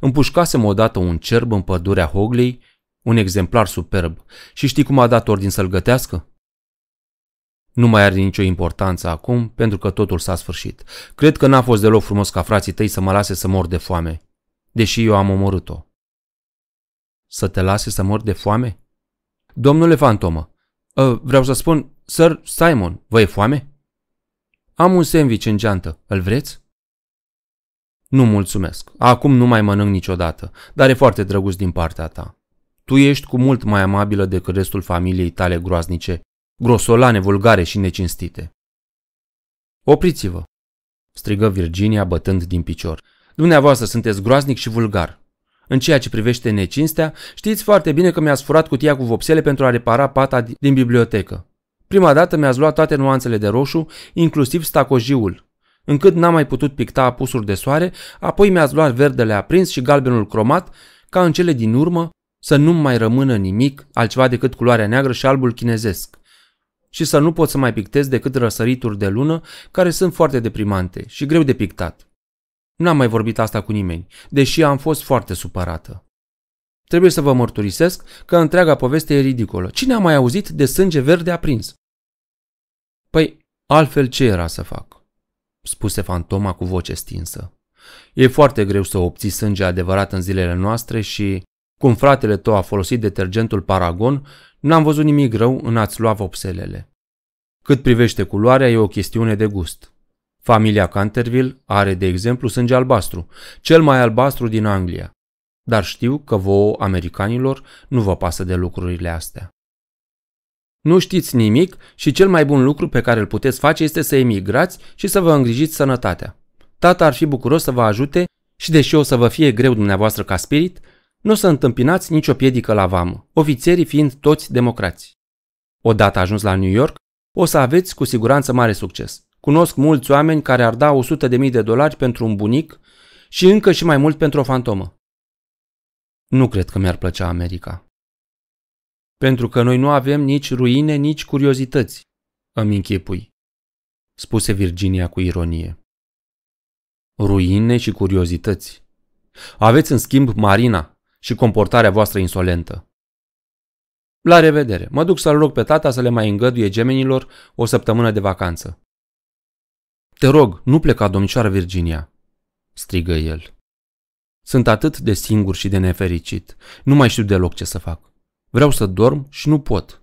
împușcasem odată un cerb în pădurea Hogley, un exemplar superb, și știi cum a dat ordin să-l gătească? Nu mai are nicio importanță acum, pentru că totul s-a sfârșit. Cred că n-a fost deloc frumos ca frații tăi să mă lase să mor de foame, deși eu am omorât-o. Să te lase să mor de foame? Domnule Fantomă, ă, vreau să spun, Sir Simon, vă e foame? Am un sandwich în geantă, îl vreți? Nu mulțumesc, acum nu mai mănânc niciodată, dar e foarte drăguț din partea ta. Tu ești cu mult mai amabilă decât restul familiei tale groaznice grosolane vulgare și necinstite. Opriți-vă! strigă Virginia bătând din picior. Dumneavoastră sunteți groaznic și vulgar. În ceea ce privește necinstea, știți foarte bine că mi-ați furat cutia cu vopsele pentru a repara pata din bibliotecă. Prima dată mi-ați luat toate nuanțele de roșu, inclusiv stacojiul, încât n-am mai putut picta apusuri de soare, apoi mi-ați luat verdele aprins și galbenul cromat, ca în cele din urmă să nu mai rămână nimic altceva decât culoarea neagră și albul chinezesc și să nu pot să mai pictez decât răsărituri de lună care sunt foarte deprimante și greu de pictat. N-am mai vorbit asta cu nimeni, deși am fost foarte supărată. Trebuie să vă mărturisesc că întreaga poveste e ridicolă. Cine a mai auzit de sânge verde aprins? Păi, altfel ce era să fac? spuse fantoma cu voce stinsă. E foarte greu să obții sânge adevărat în zilele noastre și, cum fratele tău a folosit detergentul Paragon, N-am văzut nimic rău în a-ți lua vopselele. Cât privește culoarea, e o chestiune de gust. Familia Canterville are, de exemplu, sânge albastru, cel mai albastru din Anglia. Dar știu că vouă, americanilor, nu vă pasă de lucrurile astea. Nu știți nimic și cel mai bun lucru pe care îl puteți face este să emigrați și să vă îngrijiți sănătatea. Tata ar fi bucuros să vă ajute și deși o să vă fie greu dumneavoastră ca spirit, nu să întâmpinați nicio piedică la vamă, ofițerii fiind toți democrați. Odată ajuns la New York, o să aveți cu siguranță mare succes. Cunosc mulți oameni care ar da 100.000 de dolari pentru un bunic și încă și mai mult pentru o fantomă. Nu cred că mi-ar plăcea America. Pentru că noi nu avem nici ruine, nici curiozități, îmi închipui, spuse Virginia cu ironie. Ruine și curiozități. Aveți în schimb marina, și comportarea voastră insolentă. La revedere! Mă duc să-l rog pe tata să le mai îngăduie gemenilor o săptămână de vacanță. Te rog, nu pleca, domnișoară Virginia!" strigă el. Sunt atât de singur și de nefericit. Nu mai știu deloc ce să fac. Vreau să dorm și nu pot.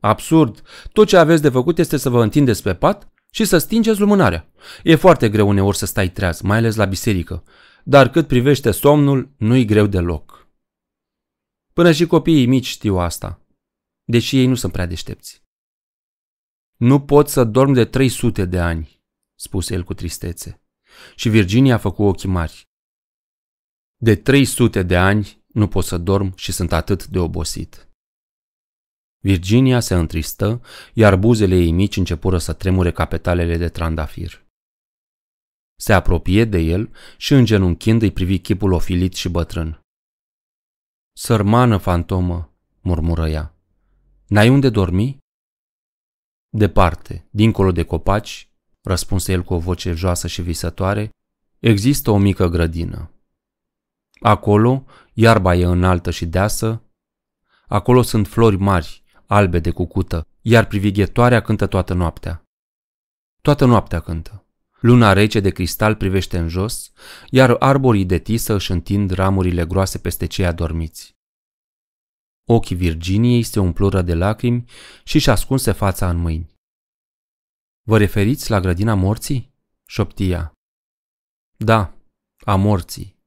Absurd! Tot ce aveți de făcut este să vă întindeți pe pat și să stingeți lumânarea. E foarte greu uneori să stai treaz, mai ales la biserică dar cât privește somnul, nu-i greu deloc. Până și copiii mici știu asta, deși ei nu sunt prea deștepți. Nu pot să dorm de 300 de ani, spuse el cu tristețe. Și Virginia a făcut ochii mari. De 300 de ani nu pot să dorm și sunt atât de obosit. Virginia se întristă, iar buzele ei mici începură să tremure capetalele de trandafir. Se apropie de el și îngenunchind îi privi chipul ofilit și bătrân. Sărmană fantomă, murmură ea. N-ai unde dormi? Departe, dincolo de copaci, răspunse el cu o voce joasă și visătoare, există o mică grădină. Acolo, iarba e înaltă și deasă, acolo sunt flori mari, albe de cucută, iar privighetoarea cântă toată noaptea. Toată noaptea cântă. Luna rece de cristal privește în jos, iar arborii de tisă își întind ramurile groase peste cei adormiți. Ochii Virginiei se umplură de lacrimi și își ascunse fața în mâini. Vă referiți la grădina morții? șoptia. Da, a morții.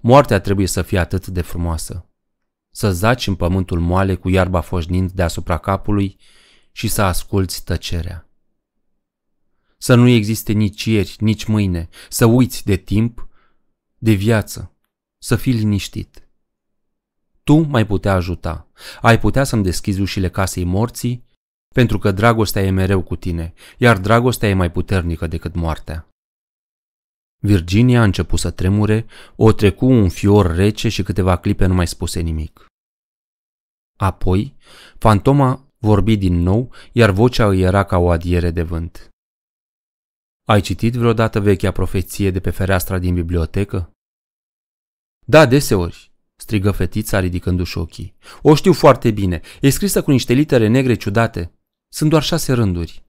Moartea trebuie să fie atât de frumoasă. Să zaci în pământul moale cu iarba foșnind deasupra capului și să asculți tăcerea. Să nu existe nici ieri, nici mâine, să uiți de timp, de viață, să fii liniștit. Tu mai putea ajuta, ai putea să-mi deschizi ușile casei morții, pentru că dragostea e mereu cu tine, iar dragostea e mai puternică decât moartea. Virginia a început să tremure, o trecu un fior rece și câteva clipe nu mai spuse nimic. Apoi, fantoma vorbi din nou, iar vocea îi era ca o adiere de vânt. Ai citit vreodată vechea profeție de pe fereastra din bibliotecă? Da, deseori, strigă fetița ridicându-și ochii. O știu foarte bine, e scrisă cu niște litere negre ciudate. Sunt doar șase rânduri.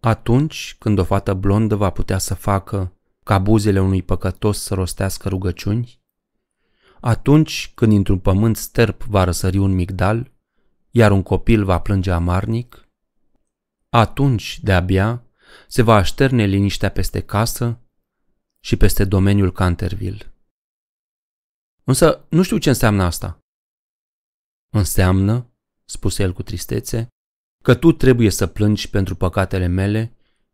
Atunci când o fată blondă va putea să facă ca buzele unui păcătos să rostească rugăciuni? Atunci când într-un pământ sterp va răsări un migdal, iar un copil va plânge amarnic? Atunci, de-abia, se va așterne liniștea peste casă și peste domeniul Canterville. Însă nu știu ce înseamnă asta. Înseamnă, spuse el cu tristețe, că tu trebuie să plângi pentru păcatele mele,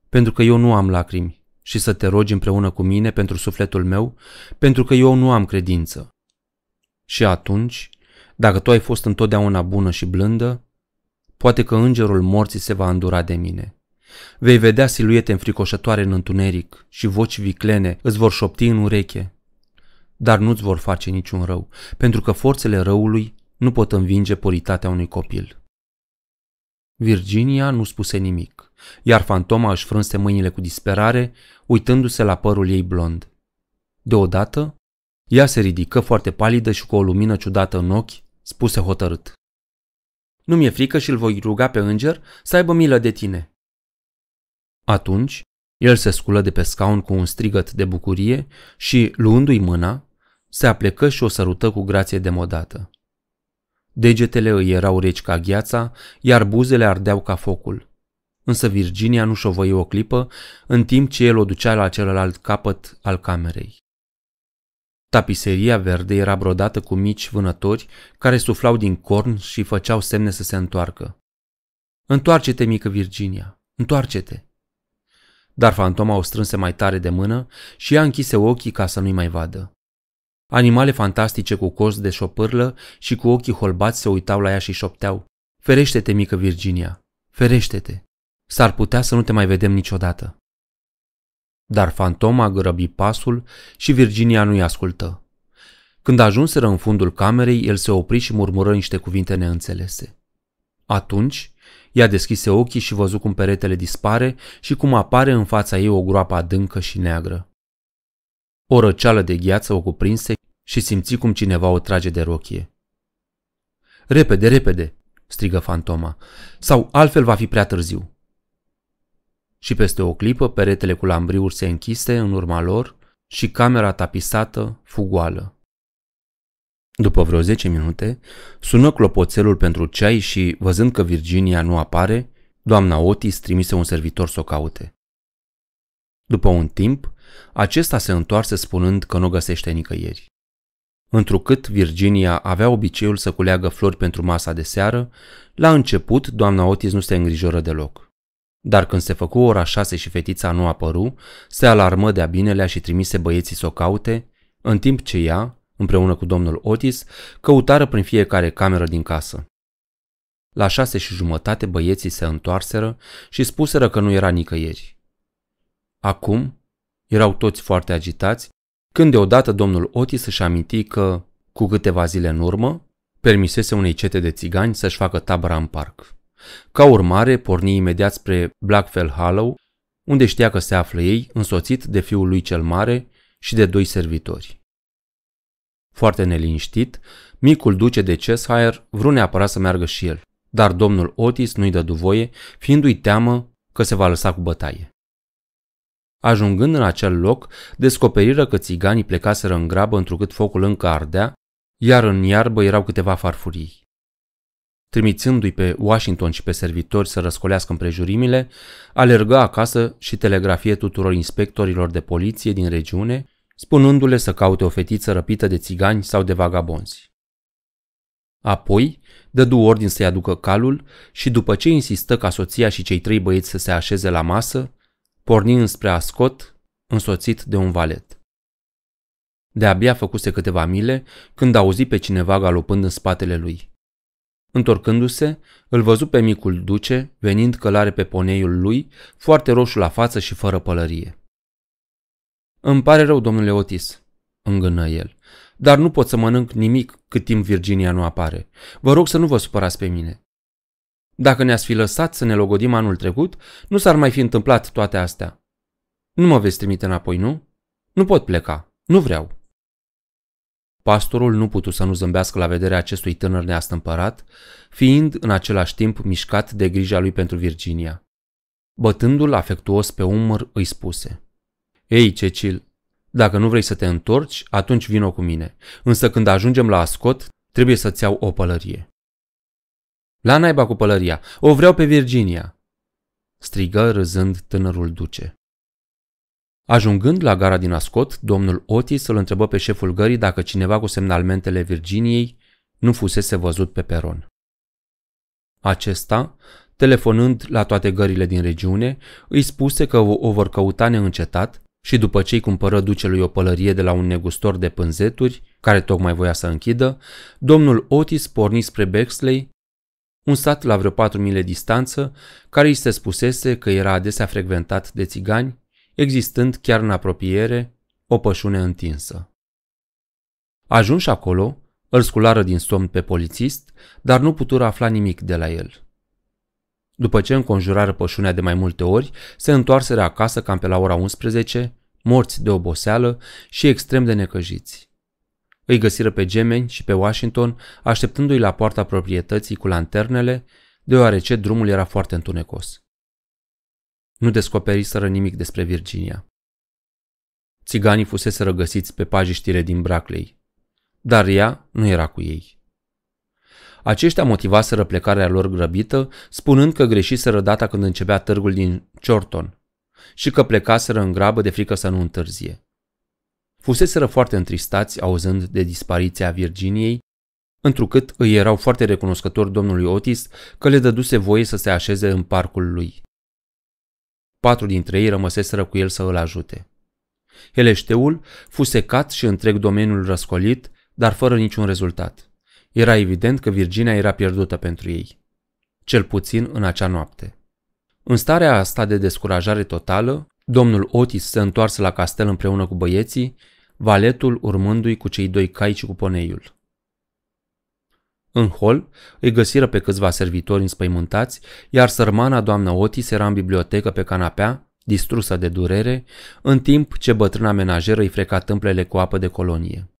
pentru că eu nu am lacrimi, și să te rogi împreună cu mine pentru sufletul meu, pentru că eu nu am credință. Și atunci, dacă tu ai fost întotdeauna bună și blândă, poate că îngerul morții se va îndura de mine. Vei vedea siluete înfricoșătoare în întuneric și voci viclene îți vor șopti în ureche. Dar nu-ți vor face niciun rău, pentru că forțele răului nu pot învinge puritatea unui copil. Virginia nu spuse nimic, iar fantoma își frânse mâinile cu disperare, uitându-se la părul ei blond. Deodată, ea se ridică foarte palidă și cu o lumină ciudată în ochi, spuse hotărât. Nu mi-e frică și îl voi ruga pe înger să aibă milă de tine. Atunci, el se sculă de pe scaun cu un strigăt de bucurie și, luându-i mâna, se aplecă și o sărută cu grație demodată. Degetele îi erau reci ca gheața, iar buzele ardeau ca focul. Însă Virginia nu șovăie o clipă, în timp ce el o ducea la celălalt capăt al camerei. Tapiseria verde era brodată cu mici vânători care suflau din corn și făceau semne să se întoarcă. Întoarce-te, mică Virginia, întoarce-te! dar fantoma o strânse mai tare de mână și ea închise ochii ca să nu-i mai vadă. Animale fantastice cu cos de șopârlă și cu ochii holbați se uitau la ea și șopteau. Ferește-te, mică Virginia! Ferește-te! S-ar putea să nu te mai vedem niciodată. Dar fantoma grăbi pasul și Virginia nu-i ascultă. Când ajunseră în fundul camerei, el se opri și murmură niște cuvinte neînțelese. Atunci, ea deschise ochii și văzu cum peretele dispare și cum apare în fața ei o groapă adâncă și neagră. O răceală de gheață o cuprinse și simți cum cineva o trage de rochie. Repede, repede!" strigă fantoma, sau altfel va fi prea târziu. Și peste o clipă peretele cu lambriuri se închise în urma lor și camera tapisată fugoală. După vreo 10 minute, sună clopoțelul pentru ceai și, văzând că Virginia nu apare, doamna Otis trimise un servitor să o caute. După un timp, acesta se întoarse spunând că nu găsește nicăieri. Întrucât Virginia avea obiceiul să culeagă flori pentru masa de seară, la început doamna Otis nu se îngrijoră deloc. Dar când se făcu ora șase și fetița nu apăru, se alarmă de-a binelea și trimise băieții să o caute, în timp ce ea, împreună cu domnul Otis, căutară prin fiecare cameră din casă. La șase și jumătate băieții se întoarseră și spuseră că nu era nicăieri. Acum erau toți foarte agitați când deodată domnul Otis își aminti că, cu câteva zile în urmă, permisese unei cete de țigani să-și facă tabăra în parc. Ca urmare, porni imediat spre Blackfell Hollow, unde știa că se află ei, însoțit de fiul lui cel mare și de doi servitori. Foarte neliniștit, micul duce de Cheshire vreau neapărat să meargă și el, dar domnul Otis nu-i dă duvoie, fiindu-i teamă că se va lăsa cu bătaie. Ajungând în acel loc, descoperiră că țiganii plecaseră în grabă întrucât focul încă ardea, iar în iarbă erau câteva farfurii. Trimițându-i pe Washington și pe servitori să răscolească împrejurimile, alergă acasă și telegrafie tuturor inspectorilor de poliție din regiune spunându-le să caute o fetiță răpită de țigani sau de vagabonzi. Apoi, dădu ordin să-i aducă calul și după ce insistă ca soția și cei trei băieți să se așeze la masă, porni înspre Ascot, însoțit de un valet. De-abia făcuse câteva mile când auzi pe cineva galopând în spatele lui. Întorcându-se, îl văzu pe micul duce, venind călare pe poneiul lui, foarte roșu la față și fără pălărie. Îmi pare rău, domnule Otis, îngână el, dar nu pot să mănânc nimic cât timp Virginia nu apare. Vă rog să nu vă supărați pe mine. Dacă ne-ați fi lăsat să ne logodim anul trecut, nu s-ar mai fi întâmplat toate astea. Nu mă veți trimite înapoi, nu? Nu pot pleca. Nu vreau. Pastorul nu putu să nu zâmbească la vederea acestui tânăr neastâmpărat, fiind în același timp mișcat de grija lui pentru Virginia. Bătându-l afectuos pe umăr, îi spuse – ei, Cecil, dacă nu vrei să te întorci, atunci vino cu mine. Însă când ajungem la Ascot, trebuie să-ți iau o pălărie. La naiba cu pălăria, o vreau pe Virginia, strigă râzând tânărul duce. Ajungând la gara din Ascot, domnul Otis îl întrebă pe șeful gării dacă cineva cu semnalmentele Virginiei nu fusese văzut pe peron. Acesta, telefonând la toate gările din regiune, îi spuse că o vor căuta neîncetat și după ce i cumpără ducelui o pălărie de la un negustor de pânzeturi, care tocmai voia să închidă, domnul Otis porni spre Bexley, un sat la vreo patru mile distanță, care îi se spusese că era adesea frecventat de țigani, existând chiar în apropiere o pășune întinsă. Ajunși acolo, îl sculară din somn pe polițist, dar nu putură afla nimic de la el. După ce înconjurară pășunea de mai multe ori, se întoarseră acasă cam pe la ora 11, morți de oboseală și extrem de necăjiți. Îi găsiră pe gemeni și pe Washington, așteptându-i la poarta proprietății cu lanternele, deoarece drumul era foarte întunecos. Nu descoperiseră nimic despre Virginia. Țiganii fusese răgăsiți pe pajiștile din Brackley, dar ea nu era cu ei. Aceștia motivaseră plecarea lor grăbită, spunând că greșiseră data când începea târgul din Chorton și că plecaseră în grabă de frică să nu întârzie. Fuseseră foarte întristați auzând de dispariția Virginiei, întrucât îi erau foarte recunoscători domnului Otis că le dăduse voie să se așeze în parcul lui. Patru dintre ei rămăseseră cu el să îl ajute. Heleșteul fusecat și întreg domeniul răscolit, dar fără niciun rezultat. Era evident că Virginia era pierdută pentru ei. Cel puțin în acea noapte. În starea asta de descurajare totală, domnul Otis se întoarse la castel împreună cu băieții, valetul urmându-i cu cei doi cai și cu poneiul. În hol îi găsiră pe câțiva servitori înspăimântați, iar sărmana doamnă Otis era în bibliotecă pe canapea, distrusă de durere, în timp ce bătrâna menajeră îi freca tâmplele cu apă de colonie.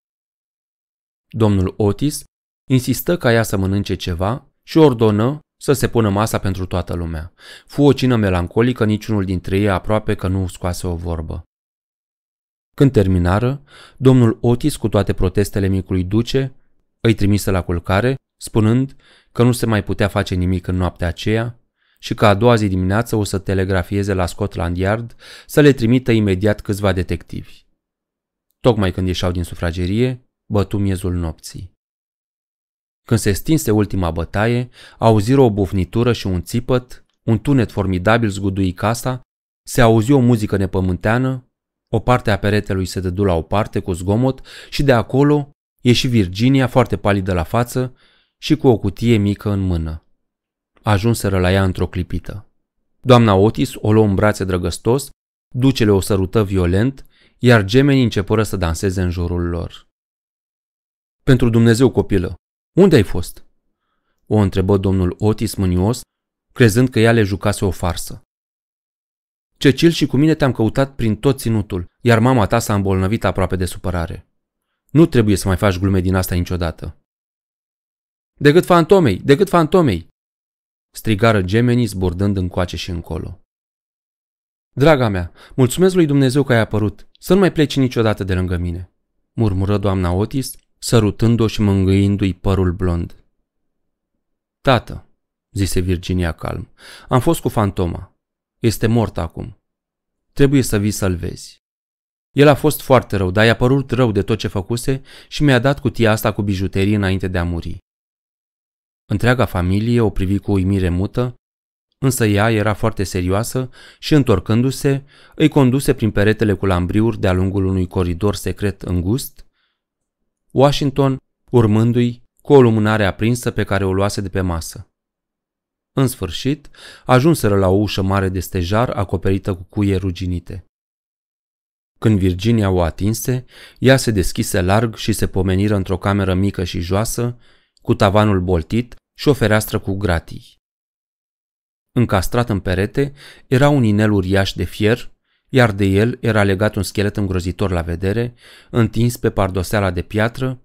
Domnul Otis insistă ca ea să mănânce ceva și ordonă să se pună masa pentru toată lumea. Fu o cină melancolică, niciunul dintre ei aproape că nu scoase o vorbă. Când terminară, domnul Otis, cu toate protestele micului duce, îi trimise la culcare, spunând că nu se mai putea face nimic în noaptea aceea și că a doua zi dimineață o să telegrafieze la Scotland Yard să le trimită imediat câțiva detectivi. Tocmai când ieșeau din sufragerie, bătu miezul nopții. Când se stinse ultima bătaie, auziră o bufnitură și un țipăt, un tunet formidabil zgudui casa, se auzi o muzică nepământeană, o parte a peretelui se dădu la o parte cu zgomot și de acolo ieși Virginia foarte palidă la față și cu o cutie mică în mână. Ajunseră la ea într-o clipită. Doamna Otis o luă în brațe drăgăstos, ducele o sărută violent, iar gemenii începură să danseze în jurul lor. Pentru Dumnezeu, copilă, unde ai fost?" o întrebă domnul Otis mânios, crezând că ea le jucase o farsă. Cecil și cu mine te-am căutat prin tot ținutul, iar mama ta s-a îmbolnăvit aproape de supărare. Nu trebuie să mai faci glume din asta niciodată. Decât fantomei, decât fantomei! strigară gemenii zburdând încoace și încolo. Draga mea, mulțumesc lui Dumnezeu că ai apărut, să nu mai pleci niciodată de lângă mine, murmură doamna Otis, sărutându o și mângâindu-i părul blond. Tată, zise Virginia calm, am fost cu fantoma. Este mort acum. Trebuie să vii să-l vezi. El a fost foarte rău, dar i-a părut rău de tot ce făcuse și mi-a dat cutia asta cu bijuterii înainte de a muri. Întreaga familie o privi cu uimire mută, însă ea era foarte serioasă și, întorcându-se, îi conduse prin peretele cu lambriuri de-a lungul unui coridor secret îngust, Washington urmându-i cu o lumânare aprinsă pe care o luase de pe masă. În sfârșit, ajunseră la o ușă mare de stejar acoperită cu cuie ruginite. Când Virginia o atinse, ea se deschise larg și se pomeniră într-o cameră mică și joasă, cu tavanul boltit și o fereastră cu gratii. Încastrat în perete era un inel uriaș de fier, iar de el era legat un schelet îngrozitor la vedere, întins pe pardoseala de piatră,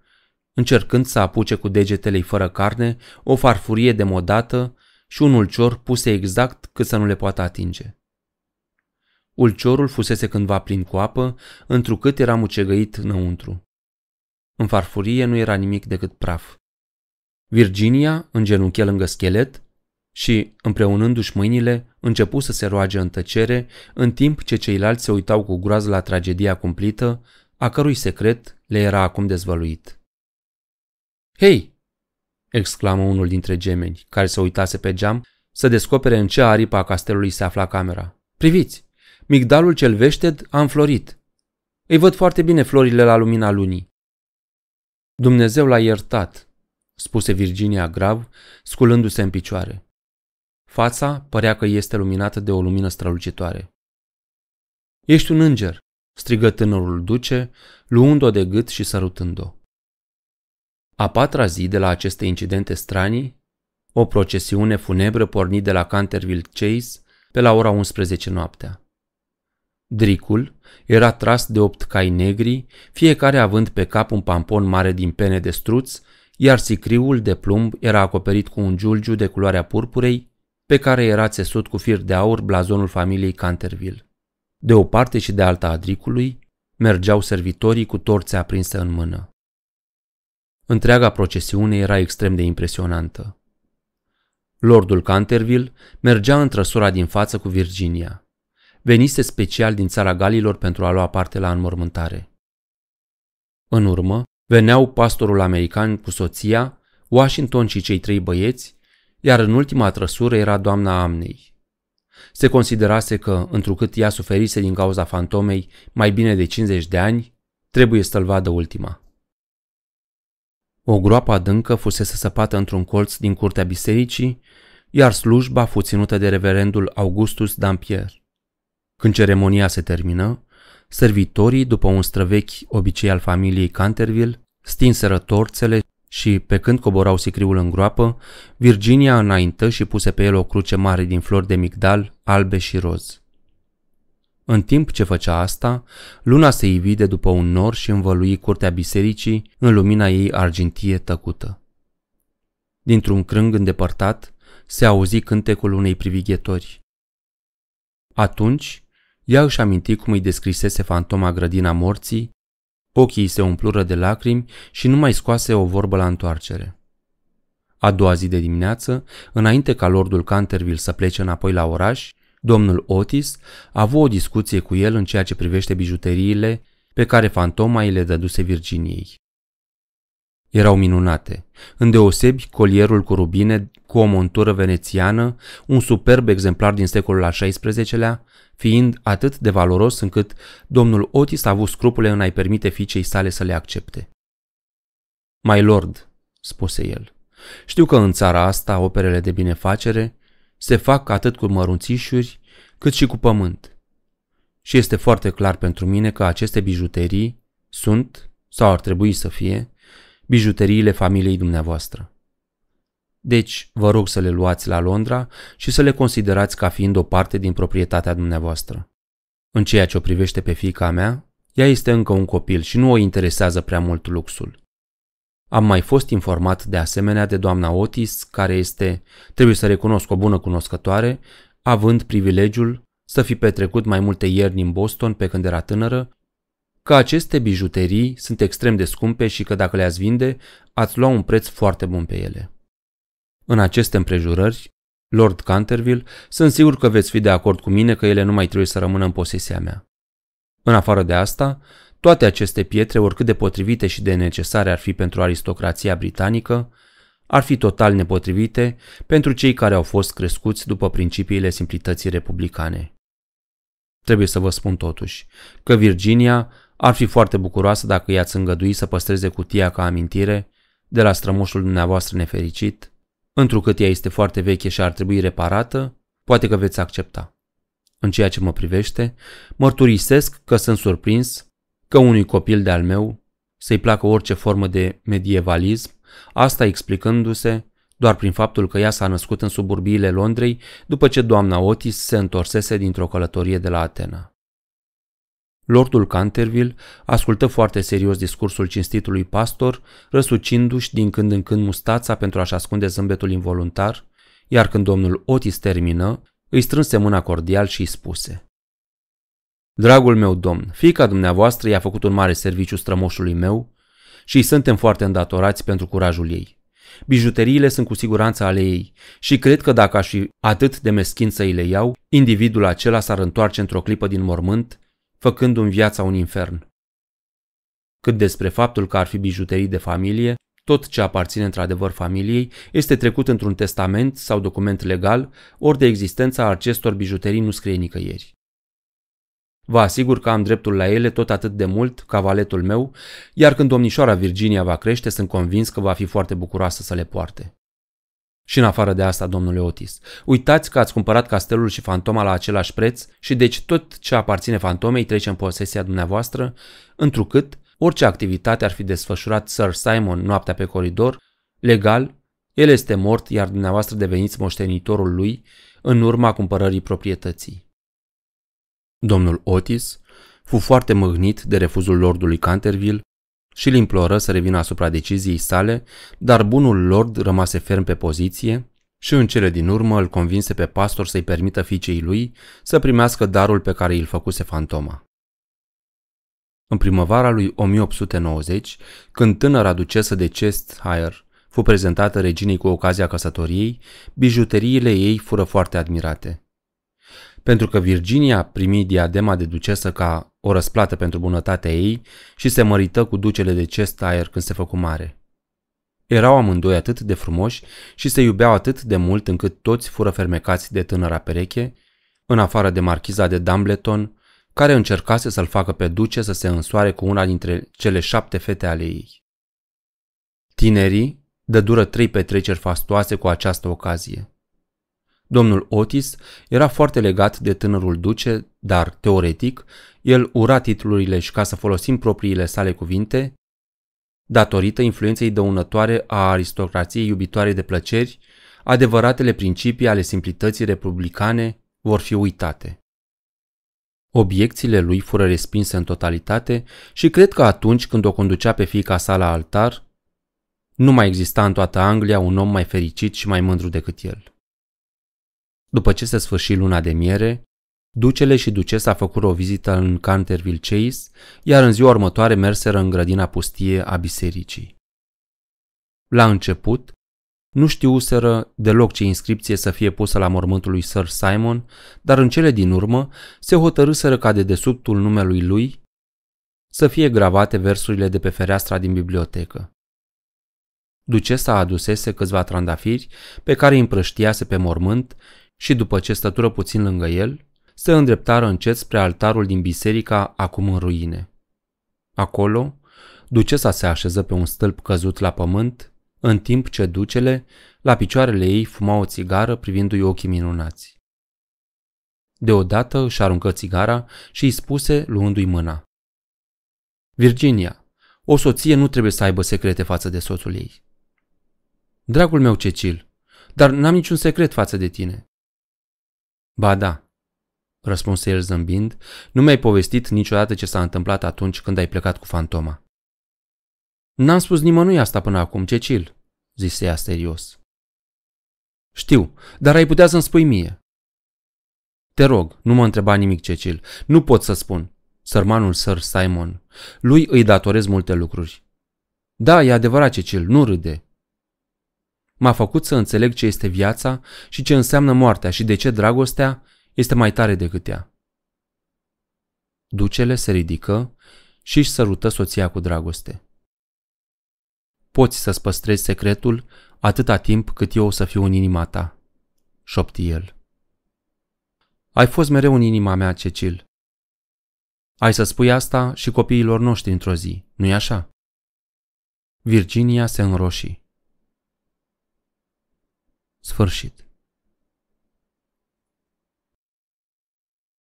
încercând să apuce cu degetele fără carne o farfurie demodată și un ulcior puse exact cât să nu le poată atinge. Ulciorul fusese cândva plin cu apă, întrucât era mucegăit înăuntru. În farfurie nu era nimic decât praf. Virginia, în genunchi lângă schelet, și, împreunându-și mâinile, începu să se roage în tăcere, în timp ce ceilalți se uitau cu groază la tragedia cumplită, a cărui secret le era acum dezvăluit. Hei!" exclamă unul dintre gemeni, care se uitase pe geam, să descopere în ce aripă a castelului se afla camera. Priviți! Migdalul cel veșted a înflorit. Îi văd foarte bine florile la lumina lunii. Dumnezeu l-a iertat, spuse Virginia grav, sculându-se în picioare. Fața părea că este luminată de o lumină strălucitoare. Ești un înger!" strigă tânărul duce, luând-o de gât și sărutând-o. A patra zi de la aceste incidente stranii, o procesiune funebră porni de la Canterville Chase pe la ora 11 noaptea. Dricul era tras de opt cai negri, fiecare având pe cap un pampon mare din pene de struț, iar sicriul de plumb era acoperit cu un giulgiu de culoarea purpurei, pe care era țesut cu fir de aur blazonul familiei Canterville. De o parte și de alta a dricului mergeau servitorii cu torțe aprinsă în mână. Întreaga procesiune era extrem de impresionantă. Lordul Canterville mergea în trăsura din față cu Virginia. Venise special din țara Galilor pentru a lua parte la înmormântare. În urmă, veneau pastorul american cu soția, Washington și cei trei băieți iar în ultima trăsură era doamna Amnei. Se considerase că, întrucât ea suferise din cauza fantomei mai bine de 50 de ani, trebuie să-l vadă ultima. O groapă adâncă fusese săpată într-un colț din curtea bisericii, iar slujba fu ținută de reverendul Augustus Dampier. Când ceremonia se termină, servitorii, după un străvechi obicei al familiei Canterville, stinseră torțele și, pe când coborau sicriul în groapă, Virginia înaintă și puse pe el o cruce mare din flori de migdal, albe și roz. În timp ce făcea asta, luna se ivide după un nor și învălui curtea bisericii în lumina ei argintie tăcută. Dintr-un crâng îndepărtat, se auzi cântecul unei privighetori. Atunci, ea își aminti cum îi descrisese fantoma grădina morții Ochii se umplură de lacrimi și nu mai scoase o vorbă la întoarcere. A doua zi de dimineață, înainte ca lordul Canterville să plece înapoi la oraș, domnul Otis a avut o discuție cu el în ceea ce privește bijuteriile pe care fantoma îi le dăduse Virginiei erau minunate, îndeosebi colierul cu rubine cu o montură venețiană, un superb exemplar din secolul al XVI-lea, fiind atât de valoros încât domnul Otis a avut scrupule în a-i permite fiicei sale să le accepte. My lord, spuse el, știu că în țara asta operele de binefacere se fac atât cu mărunțișuri cât și cu pământ. Și este foarte clar pentru mine că aceste bijuterii sunt, sau ar trebui să fie, bijuteriile familiei dumneavoastră. Deci, vă rog să le luați la Londra și să le considerați ca fiind o parte din proprietatea dumneavoastră. În ceea ce o privește pe fiica mea, ea este încă un copil și nu o interesează prea mult luxul. Am mai fost informat de asemenea de doamna Otis, care este, trebuie să recunosc, o bună cunoscătoare, având privilegiul să fi petrecut mai multe ierni în Boston pe când era tânără că aceste bijuterii sunt extrem de scumpe și că dacă le-ați vinde, ați lua un preț foarte bun pe ele. În aceste împrejurări, Lord Canterville, sunt sigur că veți fi de acord cu mine că ele nu mai trebuie să rămână în posesia mea. În afară de asta, toate aceste pietre, oricât de potrivite și de necesare ar fi pentru aristocrația britanică, ar fi total nepotrivite pentru cei care au fost crescuți după principiile simplității republicane. Trebuie să vă spun totuși că Virginia ar fi foarte bucuroasă dacă i-ați îngădui să păstreze cutia ca amintire de la strămoșul dumneavoastră nefericit, întrucât ea este foarte veche și ar trebui reparată, poate că veți accepta. În ceea ce mă privește, mărturisesc că sunt surprins că unui copil de-al meu să-i placă orice formă de medievalism, asta explicându-se doar prin faptul că ea s-a născut în suburbiile Londrei după ce doamna Otis se întorsese dintr-o călătorie de la Atena. Lordul Canterville ascultă foarte serios discursul cinstitului pastor, răsucindu-și din când în când mustața pentru a-și ascunde zâmbetul involuntar, iar când domnul Otis termină, îi strânse mâna cordial și îi spuse. Dragul meu domn, fica dumneavoastră i-a făcut un mare serviciu strămoșului meu și îi suntem foarte îndatorați pentru curajul ei. Bijuteriile sunt cu siguranță ale ei și cred că dacă aș fi atât de meschin să îi le iau, individul acela s-ar întoarce într-o clipă din mormânt Făcând un viața un infern. Cât despre faptul că ar fi bijuterii de familie, tot ce aparține într-adevăr familiei este trecut într-un testament sau document legal, ori de existența acestor bijuterii nu scrie nicăieri. Vă asigur că am dreptul la ele tot atât de mult ca valetul meu, iar când domnișoara Virginia va crește, sunt convins că va fi foarte bucuroasă să le poarte. Și în afară de asta, domnule Otis, uitați că ați cumpărat castelul și fantoma la același preț și deci tot ce aparține fantomei trece în posesia dumneavoastră, întrucât orice activitate ar fi desfășurat Sir Simon noaptea pe coridor, legal, el este mort, iar dumneavoastră deveniți moștenitorul lui în urma cumpărării proprietății. Domnul Otis fu foarte mâhnit de refuzul lordului Canterville și îl imploră să revină asupra deciziei sale, dar bunul lord rămase ferm pe poziție și în cele din urmă îl convinse pe pastor să-i permită fiicei lui să primească darul pe care îl făcuse fantoma. În primăvara lui 1890, când tânăra ducesă de Chest Hire fu prezentată reginei cu ocazia căsătoriei, bijuteriile ei fură foarte admirate. Pentru că Virginia primi diadema de ducesă ca o răsplată pentru bunătatea ei și se mărită cu ducele de Chester când se făcu mare. Erau amândoi atât de frumoși și se iubeau atât de mult încât toți fură fermecați de tânăra pereche, în afară de marchiza de Dumbleton, care încercase să-l facă pe duce să se însoare cu una dintre cele șapte fete ale ei. Tinerii dură trei petreceri fastoase cu această ocazie. Domnul Otis era foarte legat de tânărul duce, dar, teoretic, el ura titlurile și ca să folosim propriile sale cuvinte, datorită influenței dăunătoare a aristocrației iubitoare de plăceri, adevăratele principii ale simplității republicane vor fi uitate. Obiecțiile lui fură respinse în totalitate și cred că atunci când o conducea pe fiica sa la altar, nu mai exista în toată Anglia un om mai fericit și mai mândru decât el. După ce se sfârși luna de miere, ducele și ducesa făcură o vizită în Canterville Chase, iar în ziua următoare merseră în grădina pustie a bisericii. La început, nu știuseră deloc ce inscripție să fie pusă la mormântul lui Sir Simon, dar în cele din urmă se hotărâseră ca de desubtul numelui lui să fie gravate versurile de pe fereastra din bibliotecă. Ducesa adusese câțiva trandafiri pe care îi împrăștiase pe mormânt și după ce stătură puțin lângă el, se îndreptară încet spre altarul din biserica acum în ruine. Acolo, ducesa se așeză pe un stâlp căzut la pământ, în timp ce ducele, la picioarele ei, fuma o țigară privindu-i ochii minunați. Deodată își aruncă țigara și îi spuse, luându-i mâna. Virginia, o soție nu trebuie să aibă secrete față de soțul ei. Dragul meu, Cecil, dar n-am niciun secret față de tine. Ba da, răspunse el zâmbind, nu mi-ai povestit niciodată ce s-a întâmplat atunci când ai plecat cu fantoma. N-am spus nimănui asta până acum, Cecil, zise ea serios. Știu, dar ai putea să-mi spui mie. Te rog, nu mă întreba nimic, Cecil. Nu pot să spun. Sărmanul Sir Simon. Lui îi datorez multe lucruri. Da, e adevărat, Cecil, nu râde. M-a făcut să înțeleg ce este viața și ce înseamnă moartea și de ce dragostea este mai tare decât ea. Ducele se ridică și își sărută soția cu dragoste. Poți să-ți păstrezi secretul atâta timp cât eu o să fiu în inima ta, șopti el. Ai fost mereu în inima mea, Cecil. Ai să spui asta și copiilor noștri într-o zi, nu-i așa? Virginia se înroșii. Sfârșit.